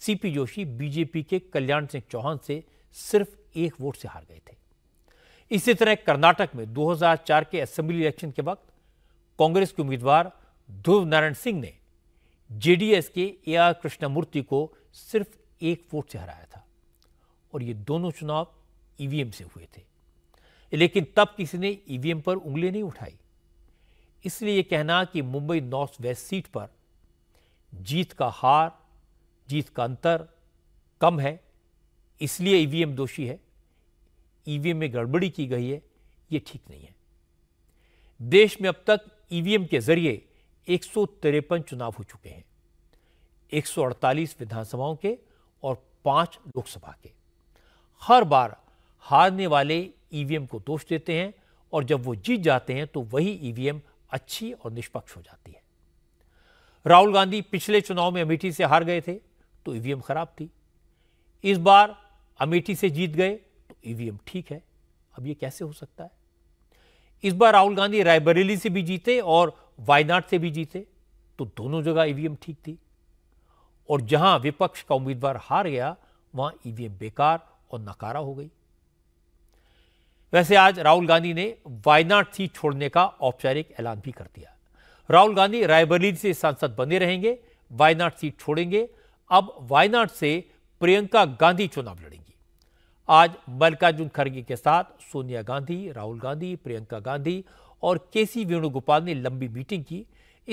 सीपी जोशी बीजेपी के कल्याण सिंह चौहान से सिर्फ एक वोट से हार गए थे इसी तरह कर्नाटक में 2004 के असेंबली इलेक्शन के वक्त कांग्रेस के उम्मीदवार ध्रुव नारायण सिंह ने जेडीएस के ए आर कृष्णमूर्ति को सिर्फ एक वोट से हराया था और ये दोनों चुनाव ईवीएम से हुए थे लेकिन तब किसी ने ईवीएम पर उंगली नहीं उठाई इसलिए ये कहना कि मुंबई नॉर्थ वेस्ट सीट पर जीत का हार जीत का अंतर कम है इसलिए ईवीएम दोषी है ईवीएम में गड़बड़ी की गई है ये ठीक नहीं है देश में अब तक ईवीएम के जरिए एक चुनाव हो चुके हैं 148 विधानसभाओं के और पांच लोकसभा के हर बार हारने वाले ईवीएम को दोष देते हैं और जब वो जीत जाते हैं तो वही ईवीएम अच्छी और निष्पक्ष हो जाती है राहुल गांधी पिछले चुनाव में अमेठी से हार गए थे तो ईवीएम खराब थी इस बार अमेठी से जीत गए तो ईवीएम ठीक है अब ये कैसे हो सकता है इस बार राहुल गांधी रायबरेली से भी जीते और वायनाड से भी जीते तो दोनों जगह ईवीएम ठीक थी और जहां विपक्ष का उम्मीदवार हार गया वहां ईवीएम बेकार और नकारा हो गई वैसे आज राहुल गांधी ने वायनाड सीट छोड़ने का औपचारिक ऐलान भी कर दिया राहुल गांधी रायबरेली से सांसद बने रहेंगे वायनाड सीट छोड़ेंगे अब वायनाड से प्रियंका गांधी चुनाव लड़ेंगी आज मल्लिकार्जुन खड़गे के साथ सोनिया गांधी राहुल गांधी प्रियंका गांधी और के सी वेणुगोपाल ने लंबी मीटिंग की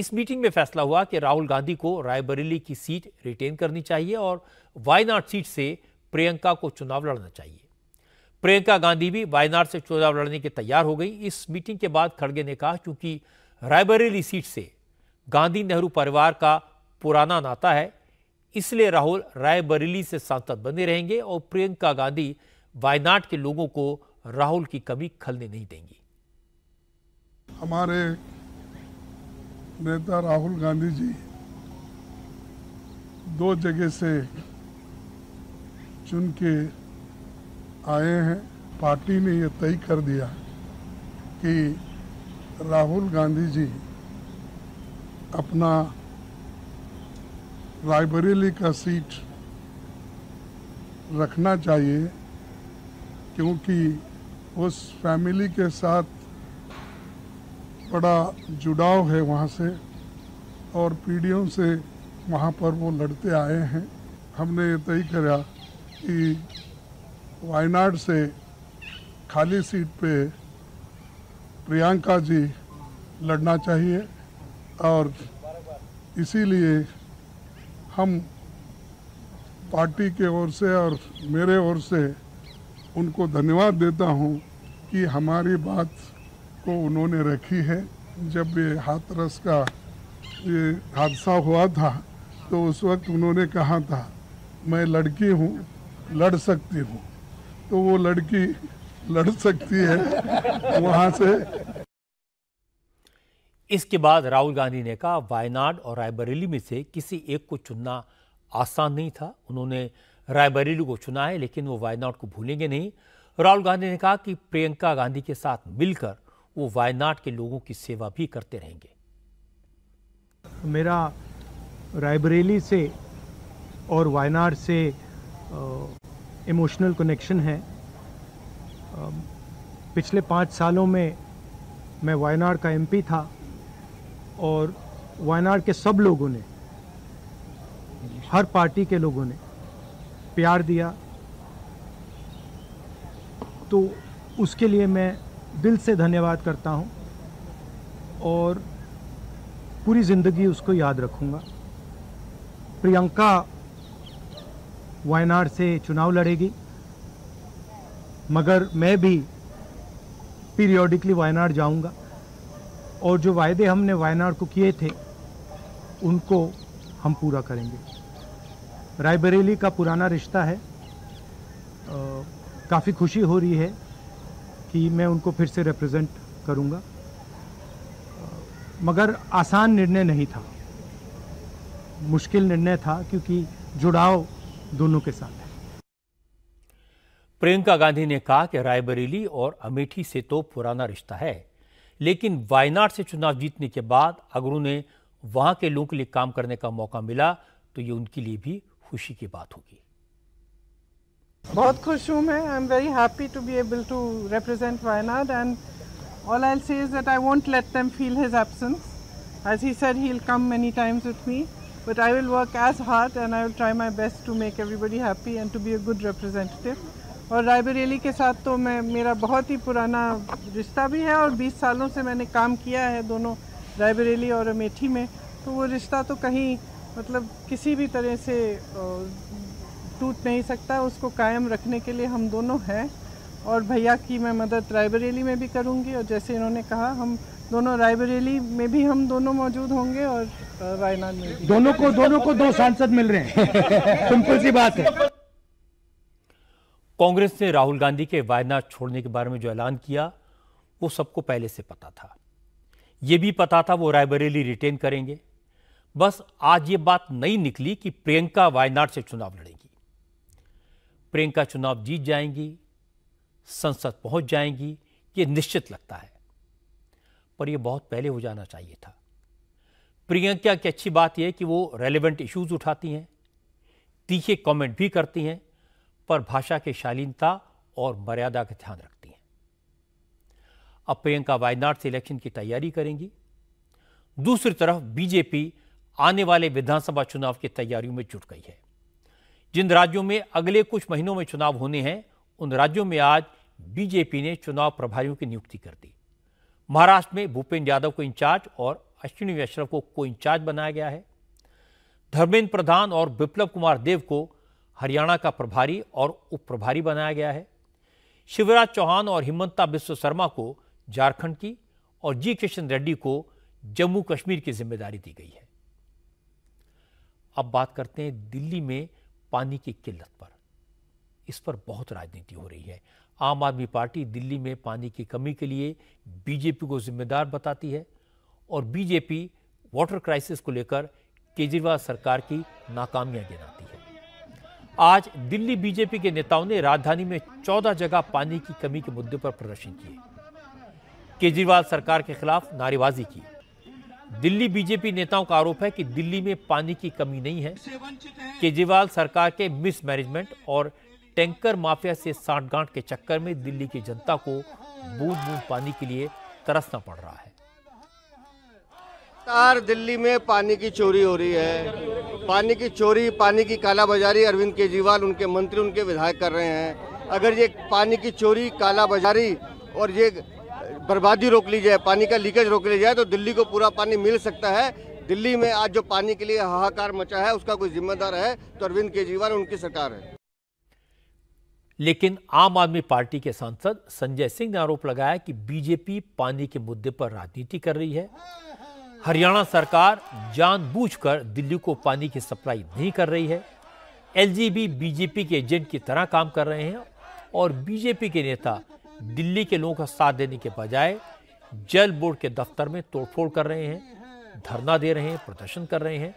इस मीटिंग में फैसला हुआ कि राहुल गांधी को रायबरेली की सीट रिटेन करनी चाहिए और वायनाड सीट से प्रियंका को चुनाव लड़ना चाहिए प्रियंका गांधी भी वायनाड से चुनाव लड़ने की तैयार हो गई इस मीटिंग के बाद खड़गे ने कहा क्योंकि रायबरेली सीट से गांधी नेहरू परिवार का पुराना नाता है इसलिए राहुल रायबरेली से सांसद बने रहेंगे और प्रियंका गांधी वायनाड के लोगों को राहुल की कमी खलने नहीं देंगी हमारे नेता राहुल गांधी जी दो जगह से चुन के आए हैं पार्टी ने ये तय कर दिया कि राहुल गांधी जी अपना रायबरेली का सीट रखना चाहिए क्योंकि उस फैमिली के साथ बड़ा जुड़ाव है वहाँ से और पीढ़ियों से वहाँ पर वो लड़ते आए हैं हमने ये तय करा कि वायनाड से खाली सीट पे प्रियंका जी लड़ना चाहिए और इसीलिए हम पार्टी के ओर से और मेरे ओर से उनको धन्यवाद देता हूँ कि हमारी बात को उन्होंने रखी है जब ये हाथरस का ये हादसा हुआ था तो उस वक्त उन्होंने कहा था मैं लड़की हूँ लड़ सकती हूँ तो वो लड़की लड़ सकती है वहां से इसके बाद राहुल गांधी ने कहा वायनाड और रायबरेली में से किसी एक को चुनना आसान नहीं था उन्होंने रायबरेली को चुना है लेकिन वो वायनाड को भूलेंगे नहीं राहुल गांधी ने कहा कि प्रियंका गांधी के साथ मिलकर वो वायनाड के लोगों की सेवा भी करते रहेंगे मेरा रायबरेली से और वायनाड से इमोशनल कनेक्शन है पिछले पाँच सालों में मैं वायनाड का एमपी था और वायनाड के सब लोगों ने हर पार्टी के लोगों ने प्यार दिया तो उसके लिए मैं दिल से धन्यवाद करता हूँ और पूरी ज़िंदगी उसको याद रखूँगा प्रियंका वायनाड से चुनाव लड़ेगी मगर मैं भी पीरियोडिकली वायनाड जाऊंगा और जो वायदे हमने वायनाड को किए थे उनको हम पूरा करेंगे रायबरेली का पुराना रिश्ता है काफ़ी खुशी हो रही है कि मैं उनको फिर से रिप्रेजेंट करूंगा मगर आसान निर्णय नहीं था मुश्किल निर्णय था क्योंकि जुड़ाव दोनों के साथ है प्रियंका गांधी ने कहा कि रायबरेली और अमेठी से तो पुराना रिश्ता है लेकिन वायनाड से चुनाव जीतने के बाद अगर उन्हें वहां के लोगों के लिए काम करने का मौका मिला तो ये उनके लिए भी खुशी की बात होगी बहुत खुश हूँ मैं I am very happy to be able to represent Wayanad and all I'll say is that I won't let them feel his absence. As he said, he'll come many times with me But I will work as hard and I will try my best to make everybody happy and to be a good representative. और रायबरेली के साथ तो मैं मेरा बहुत ही पुराना रिश्ता भी है और 20 सालों से मैंने काम किया है दोनों रायबरेली और अमेठी में तो वो रिश्ता तो कहीं मतलब किसी भी तरह से टूट नहीं सकता उसको कायम रखने के लिए हम दोनों हैं और भैया की मैं मदद रायबरेली में भी करूँगी और जैसे इन्होंने कहा हम दोनों रायबरेली में भी हम दोनों मौजूद होंगे और वायनाड में भी दोनों को दोनों को दो सांसद मिल रहे हैं सिंपल सी बात है कांग्रेस ने राहुल गांधी के वायनाड छोड़ने के बारे में जो ऐलान किया वो सबको पहले से पता था ये भी पता था वो रायबरेली रिटेन करेंगे बस आज ये बात नहीं निकली कि प्रियंका वायनाड से चुनाव लड़ेंगी प्रियंका चुनाव जीत जाएंगी संसद पहुंच जाएंगी ये निश्चित लगता है पर यह बहुत पहले हो जाना चाहिए था प्रियंका की अच्छी बात यह कि वो रेलिवेंट इश्यूज उठाती हैं तीखे कमेंट भी करती हैं पर भाषा के शालीनता और मर्यादा का ध्यान रखती हैं अब प्रियंका वायनाड से इलेक्शन की तैयारी करेंगी दूसरी तरफ बीजेपी आने वाले विधानसभा चुनाव की तैयारियों में जुट गई है जिन राज्यों में अगले कुछ महीनों में चुनाव होने हैं उन राज्यों में आज बीजेपी ने चुनाव प्रभारियों की नियुक्ति कर दी महाराष्ट्र में भूपेंद्र यादव को इंचार्ज और अश्विनी वैष्णव को को इंचार्ज बनाया गया है धर्मेंद्र प्रधान और विप्लव कुमार देव को हरियाणा का प्रभारी और उप प्रभारी बनाया गया है शिवराज चौहान और हिमंता बिश्व शर्मा को झारखंड की और जी किशन रेड्डी को जम्मू कश्मीर की जिम्मेदारी दी गई है अब बात करते हैं दिल्ली में पानी की किल्लत पर इस पर बहुत राजनीति हो रही है आम आदमी पार्टी दिल्ली में पानी की कमी के लिए बीजेपी को जिम्मेदार बताती है और बीजेपी वाटर क्राइसिस को लेकर केजरीवाल सरकार की नाकामियां गिनाती है आज दिल्ली बीजेपी के नेताओं ने राजधानी में 14 जगह पानी की कमी के मुद्दे पर प्रदर्शन किए केजरीवाल सरकार के खिलाफ नारेबाजी की दिल्ली बीजेपी नेताओं का आरोप है कि दिल्ली में पानी की कमी नहीं है केजरीवाल सरकार के मिसमैनेजमेंट और टैंकर माफिया से सांठगांठ के चक्कर में दिल्ली की जनता को बूंद बूंद पानी के लिए तरसना पड़ रहा है लगातार दिल्ली में पानी की चोरी हो रही है पानी की चोरी पानी की कालाबाजारी अरविंद केजरीवाल उनके मंत्री उनके विधायक कर रहे हैं अगर ये पानी की चोरी कालाबाजारी और ये बर्बादी रोक ली जाए पानी का लीकेज रोक लिया जाए तो दिल्ली को पूरा पानी मिल सकता है दिल्ली में आज जो पानी के लिए हाहाकार मचा है उसका कोई जिम्मेदार है तो अरविंद केजरीवाल उनकी सरकार है लेकिन आम आदमी पार्टी के सांसद संजय सिंह ने आरोप लगाया कि बीजेपी पानी के मुद्दे पर राजनीति कर रही है हरियाणा सरकार जानबूझकर दिल्ली को पानी की सप्लाई नहीं कर रही है एलजी बीजेपी के एजेंट की तरह काम कर रहे हैं और बीजेपी के नेता दिल्ली के लोगों का साथ देने के बजाय जल बोर्ड के दफ्तर में तोड़फोड़ कर रहे हैं धरना दे रहे हैं प्रदर्शन कर रहे हैं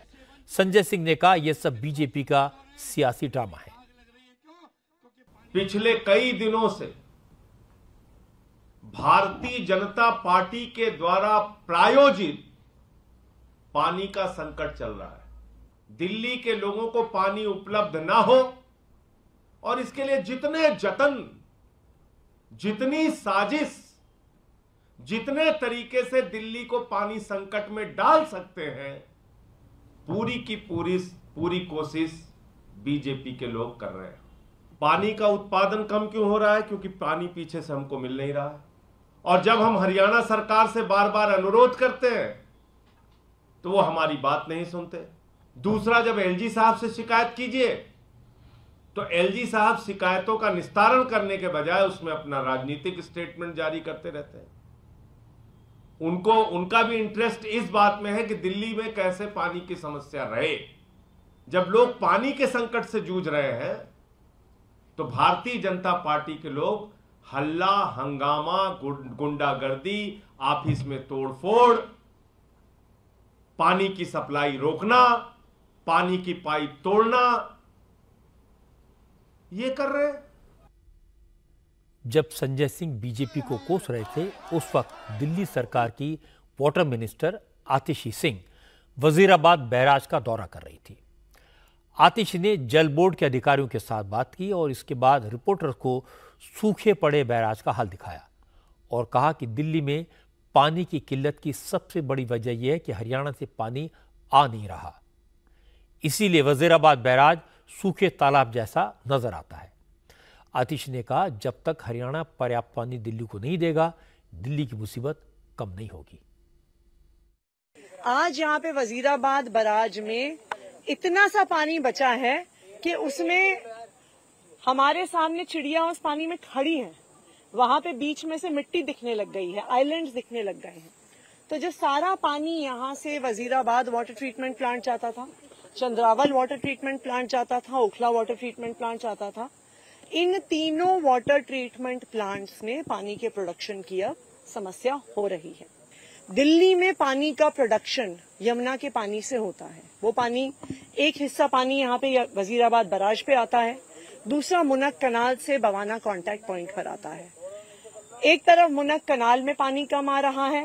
संजय सिंह ने कहा यह सब बीजेपी का सियासी ड्रामा है पिछले कई दिनों से भारतीय जनता पार्टी के द्वारा प्रायोजित पानी का संकट चल रहा है दिल्ली के लोगों को पानी उपलब्ध ना हो और इसके लिए जितने जतन जितनी साजिश जितने तरीके से दिल्ली को पानी संकट में डाल सकते हैं पूरी की पूरी पूरी कोशिश बीजेपी के लोग कर रहे हैं पानी का उत्पादन कम क्यों हो रहा है क्योंकि पानी पीछे से हमको मिल नहीं रहा और जब हम हरियाणा सरकार से बार बार अनुरोध करते हैं तो वो हमारी बात नहीं सुनते दूसरा जब एलजी साहब से शिकायत कीजिए तो एलजी साहब शिकायतों का निस्तारण करने के बजाय उसमें अपना राजनीतिक स्टेटमेंट जारी करते रहते हैं उनको उनका भी इंटरेस्ट इस बात में है कि दिल्ली में कैसे पानी की समस्या रहे जब लोग पानी के संकट से जूझ रहे हैं तो भारतीय जनता पार्टी के लोग हल्ला हंगामा गुंडागर्दी ऑफिस में तोड़फोड़ पानी की सप्लाई रोकना पानी की पाइप तोड़ना ये कर रहे जब संजय सिंह बीजेपी को कोस रहे थे उस वक्त दिल्ली सरकार की water minister Atishi Singh Wazirabad barrage का दौरा कर रही थी आतिश ने जल बोर्ड के अधिकारियों के साथ बात की और इसके बाद रिपोर्टर को सूखे पड़े बैराज का हाल दिखाया और कहा कि दिल्ली में पानी की किल्लत की सबसे बड़ी वजह यह है कि हरियाणा से पानी आ नहीं रहा इसीलिए वजीराबाद बैराज सूखे तालाब जैसा नजर आता है आतिश ने कहा जब तक हरियाणा पर्याप्त पानी दिल्ली को नहीं देगा दिल्ली की मुसीबत कम नहीं होगी आज यहाँ पे वजीराबाद बराज में इतना सा पानी बचा है कि उसमें हमारे सामने चिड़िया उस पानी में खड़ी है वहां पे बीच में से मिट्टी दिखने लग गई है आइलैंड्स दिखने लग गए हैं तो जो सारा पानी यहाँ से वजीराबाद वाटर ट्रीटमेंट प्लांट जाता था चंद्रावल वाटर ट्रीटमेंट प्लांट जाता था ओखला वाटर ट्रीटमेंट प्लांट जाता था इन तीनों वाटर ट्रीटमेंट प्लांट्स में पानी के प्रोडक्शन की अब समस्या हो रही है दिल्ली में पानी का प्रोडक्शन यमुना के पानी से होता है वो पानी एक हिस्सा पानी यहाँ पे वजीराबाद बराज पे आता है दूसरा मुनक कनाल से बवाना कांटेक्ट पॉइंट पर आता है एक तरफ मुनक कनाल में पानी कम आ रहा है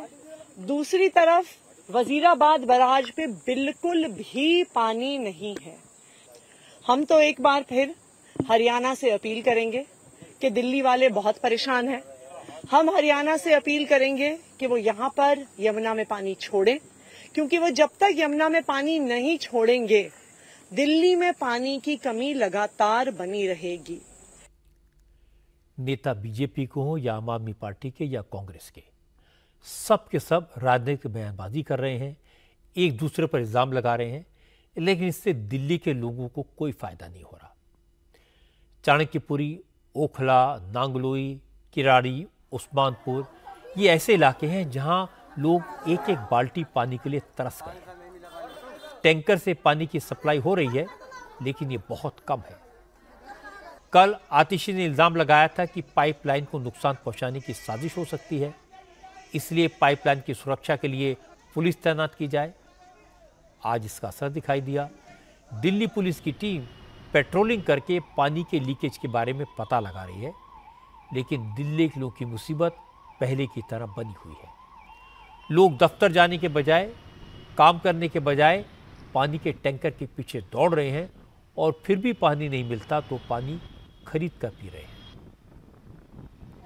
दूसरी तरफ वजीराबाद बराज पे बिल्कुल भी पानी नहीं है हम तो एक बार फिर हरियाणा से अपील करेंगे कि दिल्ली वाले बहुत परेशान हैं हम हरियाणा से अपील करेंगे कि वो यहाँ पर यमुना में पानी छोड़ें क्योंकि वो जब तक यमुना में पानी नहीं छोड़ेंगे दिल्ली में पानी की कमी लगातार बनी रहेगी नेता बीजेपी को हो या आम आदमी पार्टी के या कांग्रेस के सब के सब राजनीतिक बयानबाजी कर रहे हैं एक दूसरे पर इल्ज़ाम लगा रहे हैं लेकिन इससे दिल्ली के लोगों को कोई फायदा नहीं हो रहा चाणक्यपुरी ओखला नांगलोई किराड़ी उस्मानपुर ये ऐसे इलाके हैं जहां लोग एक एक बाल्टी पानी के लिए तरस गए टैंकर से पानी की सप्लाई हो रही है लेकिन ये बहुत कम है कल आतिशी ने इल्ज़ाम लगाया था कि पाइपलाइन को नुकसान पहुंचाने की साजिश हो सकती है इसलिए पाइपलाइन की सुरक्षा के लिए पुलिस तैनात की जाए आज इसका असर दिखाई दिया दिल्ली पुलिस की टीम पेट्रोलिंग करके पानी के लीकेज के बारे में पता लगा रही है लेकिन दिल्ली के लोग की मुसीबत पहले की तरह बनी हुई है लोग दफ्तर जाने के बजाय काम करने के बजाय पानी के टैंकर के पीछे दौड़ रहे हैं और फिर भी पानी नहीं मिलता तो पानी खरीद कर पी रहे हैं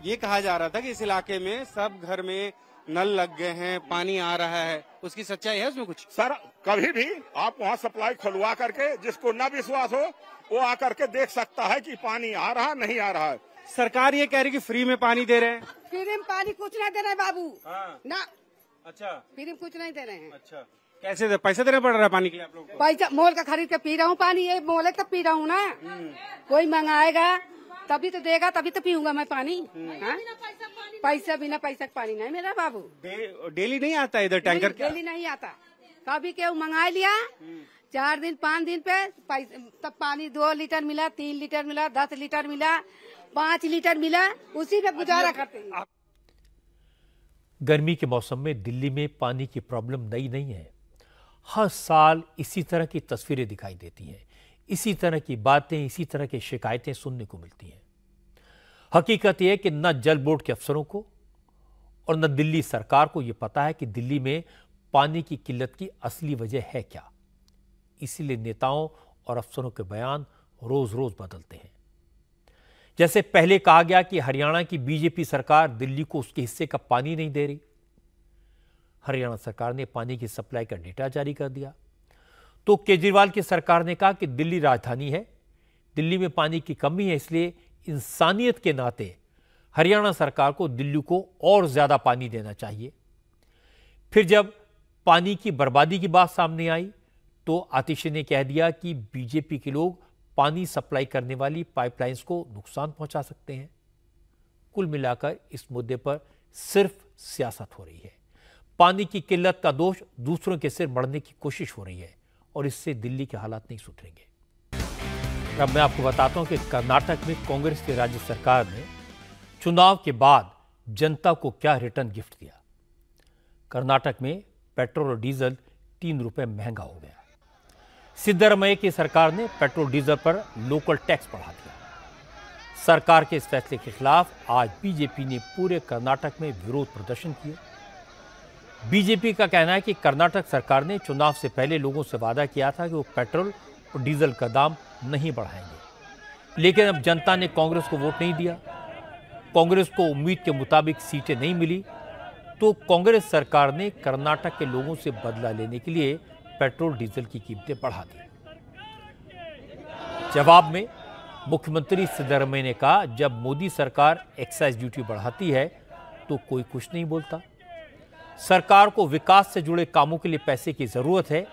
ये कहा जा रहा था कि इस इलाके में सब घर में नल लग गए हैं पानी आ रहा है उसकी सच्चाई है उसमें कुछ सर कभी भी आप वहाँ सप्लाई खुलवा करके जिसको न विश्वास हो वो आकर के देख सकता है कि पानी आ रहा नहीं आ रहा है सरकार ये कह रही कि फ्री में पानी दे रहे हैं फ्री में पानी कुछ नहीं दे रहे बाबू हाँ। ना अच्छा फ्री में कुछ नहीं दे रहे हैं अच्छा कैसे दे पैसा देना पड़ रहा है पानी के लिए आप लोग पैसा मोल का खरीद के पी रहा हूँ पानी ये मोल तो पी रहा हूँ ना कोई मंगाएगा तभी तो देगा तभी तो पीऊंगा मैं पानी हम्म। हाँ? पैसा बिना पैसा पानी नहीं मेरा बाबू डेली नहीं आता इधर टैंकर डेली नहीं आता कभी के मंगा लिया हम्म। चार दिन पाँच दिन पे तब पानी दो लीटर मिला तीन लीटर मिला दस लीटर मिला पाँच लीटर मिला उसी में गुजारा करते हैं गर्मी के मौसम में दिल्ली में पानी की प्रॉब्लम नई नहीं है हर साल इसी तरह की तस्वीरें दिखाई देती हैं इसी तरह की बातें इसी तरह की शिकायतें सुनने को मिलती हैं हकीकत यह कि न जल बोर्ड के अफसरों को और न दिल्ली सरकार को यह पता है कि दिल्ली में पानी की किल्लत की असली वजह है क्या इसीलिए नेताओं और अफसरों के बयान रोज रोज बदलते हैं जैसे पहले कहा गया कि हरियाणा की बीजेपी सरकार दिल्ली को उसके हिस्से का पानी नहीं दे रही हरियाणा सरकार ने पानी की सप्लाई का डेटा जारी कर दिया तो केजरीवाल की सरकार ने कहा कि दिल्ली राजधानी है दिल्ली में पानी की कमी है इसलिए इंसानियत के नाते हरियाणा सरकार को दिल्ली को और ज़्यादा पानी देना चाहिए फिर जब पानी की बर्बादी की बात सामने आई तो आतिशी ने कह दिया कि बीजेपी के लोग पानी सप्लाई करने वाली पाइपलाइंस को नुकसान पहुंचा सकते हैं कुल मिलाकर इस मुद्दे पर सिर्फ सियासत हो रही है पानी की किल्लत का दोष दूसरों के सिर मरने की कोशिश हो रही है और इससे दिल्ली के हालात नहीं सुधरेंगे अब मैं आपको बताता हूं कि कर्नाटक में कांग्रेस की राज्य सरकार ने चुनाव के बाद जनता को क्या रिटर्न गिफ्ट दिया कर्नाटक में पेट्रोल और डीजल तीन रुपए महंगा हो गया सिद्धरमैया की सरकार ने पेट्रोल डीजल पर लोकल टैक्स बढ़ा दिया सरकार के इस फैसले के खिलाफ आज बीजेपी ने पूरे कर्नाटक में विरोध प्रदर्शन किए बीजेपी का कहना है कि कर्नाटक सरकार ने चुनाव से पहले लोगों से वादा किया था कि वो पेट्रोल और डीजल का दाम नहीं बढ़ाएंगे लेकिन अब जनता ने कांग्रेस को वोट नहीं दिया कांग्रेस को उम्मीद के मुताबिक सीटें नहीं मिली तो कांग्रेस सरकार ने कर्नाटक के लोगों से बदला लेने के लिए पेट्रोल डीजल की कीमतें बढ़ा दी जवाब में मुख्यमंत्री सिद्धारमैया ने कहा जब मोदी सरकार एक्साइज ड्यूटी बढ़ाती है तो कोई कुछ नहीं बोलता सरकार को विकास से जुड़े कामों के लिए पैसे की जरूरत है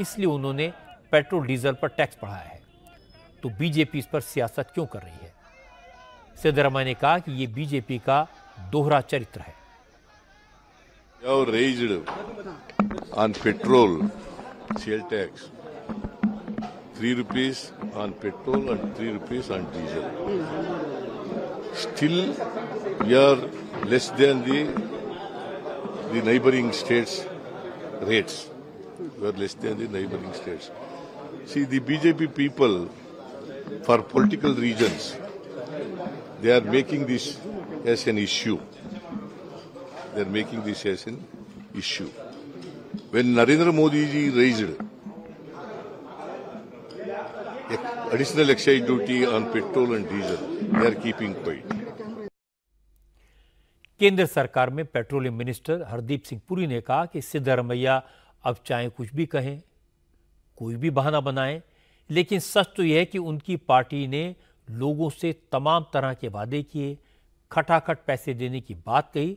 इसलिए उन्होंने पेट्रोल डीजल पर टैक्स बढ़ाया है तो बीजेपी इस पर सियासत क्यों कर रही है सिद्धारमैया ने कहा कि ये बीजेपी का दोहरा चरित्र है sale tax. 3 rupees on petrol and 3 rupees on diesel. Still, we are less than the, the neighboring states' rates. We are less than the neighboring states. See, the BJP people, for political reasons, they are making this as an issue. They are making this as an issue. when Narendra Modi ji raised additional excise duty on petrol and diesel, they are keeping quiet. केंद्र सरकार में petroleum minister Hardeep Singh Puri ने कहा कि सिद्धरमैया अब चाहे कुछ भी कहें कोई भी बहाना बनाएं लेकिन सच तो यह है कि उनकी पार्टी ने लोगों से तमाम तरह के वादे किए खटाखट पैसे देने की बात कही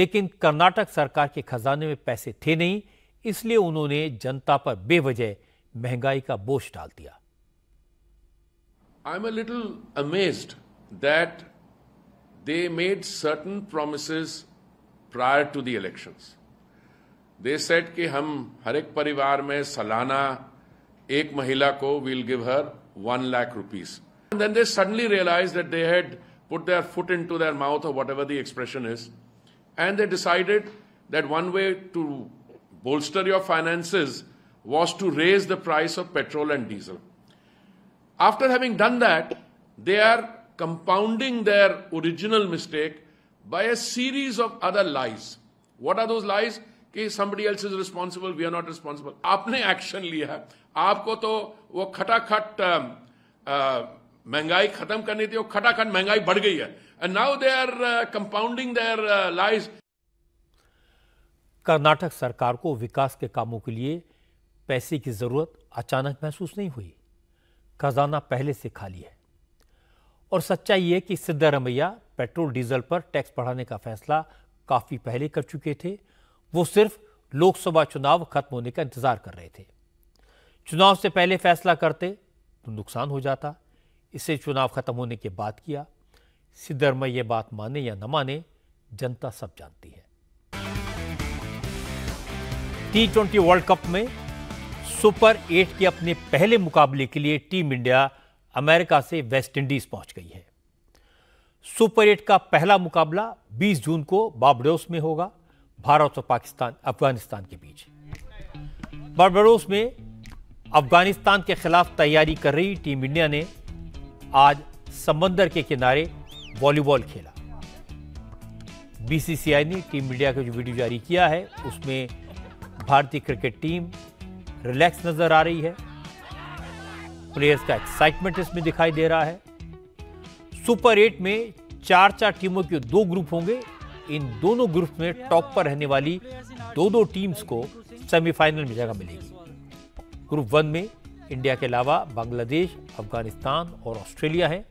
लेकिन कर्नाटक सरकार के खजाने में पैसे थे नहीं इसलिए उन्होंने जनता पर बेवजह महंगाई का बोझ डाल दिया I am little amazed that they made certain promise prior to the election they said कि हम हर एक परिवार में सालाना एक महिला को will give her one lakh rupees then they suddenly realize that they had foot in to into mouth of whatever the expression is and they decided that one way to bolster your finances was to raise the price of petrol and diesel. After having done that, they are compounding their original mistake by a series of other lies. What are those lies? कि somebody else is responsible, we are not responsible. आपने action लिया है आपको तो वो खटाखट um, uh, महंगाई खत्म करनी थी वो खटाखट महंगाई बढ़ गई है एंड नाउ दे कर्नाटक सरकार को विकास के कामों के लिए पैसे की ज़रूरत अचानक महसूस नहीं हुई खजाना पहले से खाली है और सच्चाई यह कि सिद्धारमैया पेट्रोल डीजल पर टैक्स बढ़ाने का फैसला काफ़ी पहले कर चुके थे वो सिर्फ लोकसभा चुनाव खत्म होने का इंतज़ार कर रहे थे चुनाव से पहले फैसला करते तो नुकसान हो जाता इसे चुनाव खत्म होने के बाद किया सिद्धरमैया बात माने या न माने जनता सब जानती है टी ट्वेंटी वर्ल्ड कप में सुपर एट के अपने पहले मुकाबले के लिए टीम इंडिया अमेरिका से वेस्टइंडीज पहुंच गई है सुपर एट का पहला मुकाबला 20 जून को बाबडोस में होगा भारत और पाकिस्तान अफगानिस्तान के बीच बाबडोस में अफगानिस्तान के खिलाफ तैयारी कर रही टीम इंडिया ने आज समंदर के किनारे वॉलीबॉल खेला बीसीसीआई ने टीम इंडिया का जो वीडियो जारी किया है उसमें भारतीय क्रिकेट टीम रिलैक्स नजर आ रही है प्लेयर्स का एक्साइटमेंट इसमें दिखाई दे रहा है सुपर एट में चार चार टीमों के दो ग्रुप होंगे इन दोनों ग्रुप में टॉप पर रहने वाली दो दो टीम्स को सेमीफाइनल में जगह मिलेगी ग्रुप वन में इंडिया के अलावा बांग्लादेश अफगानिस्तान और ऑस्ट्रेलिया है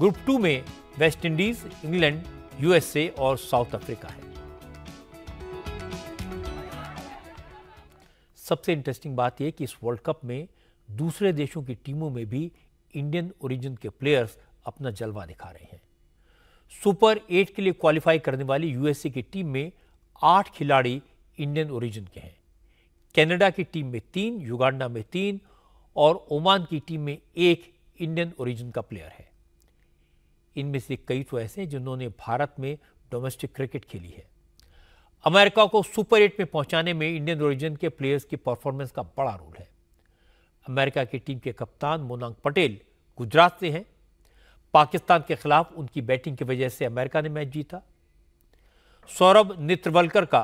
ग्रुप टू में वेस्ट इंडीज इंग्लैंड यूएसए और साउथ अफ्रीका है सबसे इंटरेस्टिंग बात यह कि इस वर्ल्ड कप में दूसरे देशों की टीमों में भी इंडियन ओरिजिन के प्लेयर्स अपना जलवा दिखा रहे हैं सुपर एट के लिए क्वालिफाई करने वाली यूएसए की टीम में आठ खिलाड़ी इंडियन ओरिजिन के हैं कनाडा की टीम में तीन युगांडा में तीन और ओमान की टीम में एक इंडियन ओरिजिन का प्लेयर है इनमें से कई तो ऐसे हैं जिन्होंने भारत में डोमेस्टिक क्रिकेट खेली है अमेरिका को सुपर एट में पहुंचाने में इंडियन ओरिजिन के प्लेयर्स की परफॉर्मेंस का बड़ा रोल है अमेरिका की टीम के कप्तान मोनांग पटेल गुजरात से हैं पाकिस्तान के खिलाफ उनकी बैटिंग की वजह से अमेरिका ने मैच जीता सौरभ नित्रवलकर का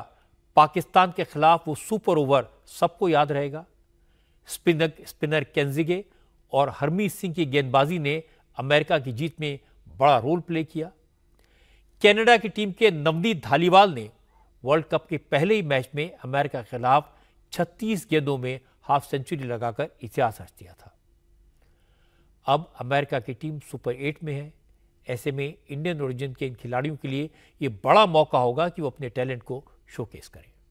पाकिस्तान के खिलाफ वो सुपर ओवर सबको याद रहेगा स्पिनर स्पिनर कैंजिगे और हरमीत सिंह की गेंदबाजी ने अमेरिका की जीत में बड़ा रोल प्ले किया कनाडा की टीम के नवनीत धालीवाल ने वर्ल्ड कप के पहले ही मैच में अमेरिका के खिलाफ 36 गेंदों में हाफ सेंचुरी लगाकर इतिहास रच दिया था अब अमेरिका की टीम सुपर एट में है ऐसे में इंडियन ओरिजिन के इन खिलाड़ियों के लिए ये बड़ा मौका होगा कि वो अपने टैलेंट को शोकेस करें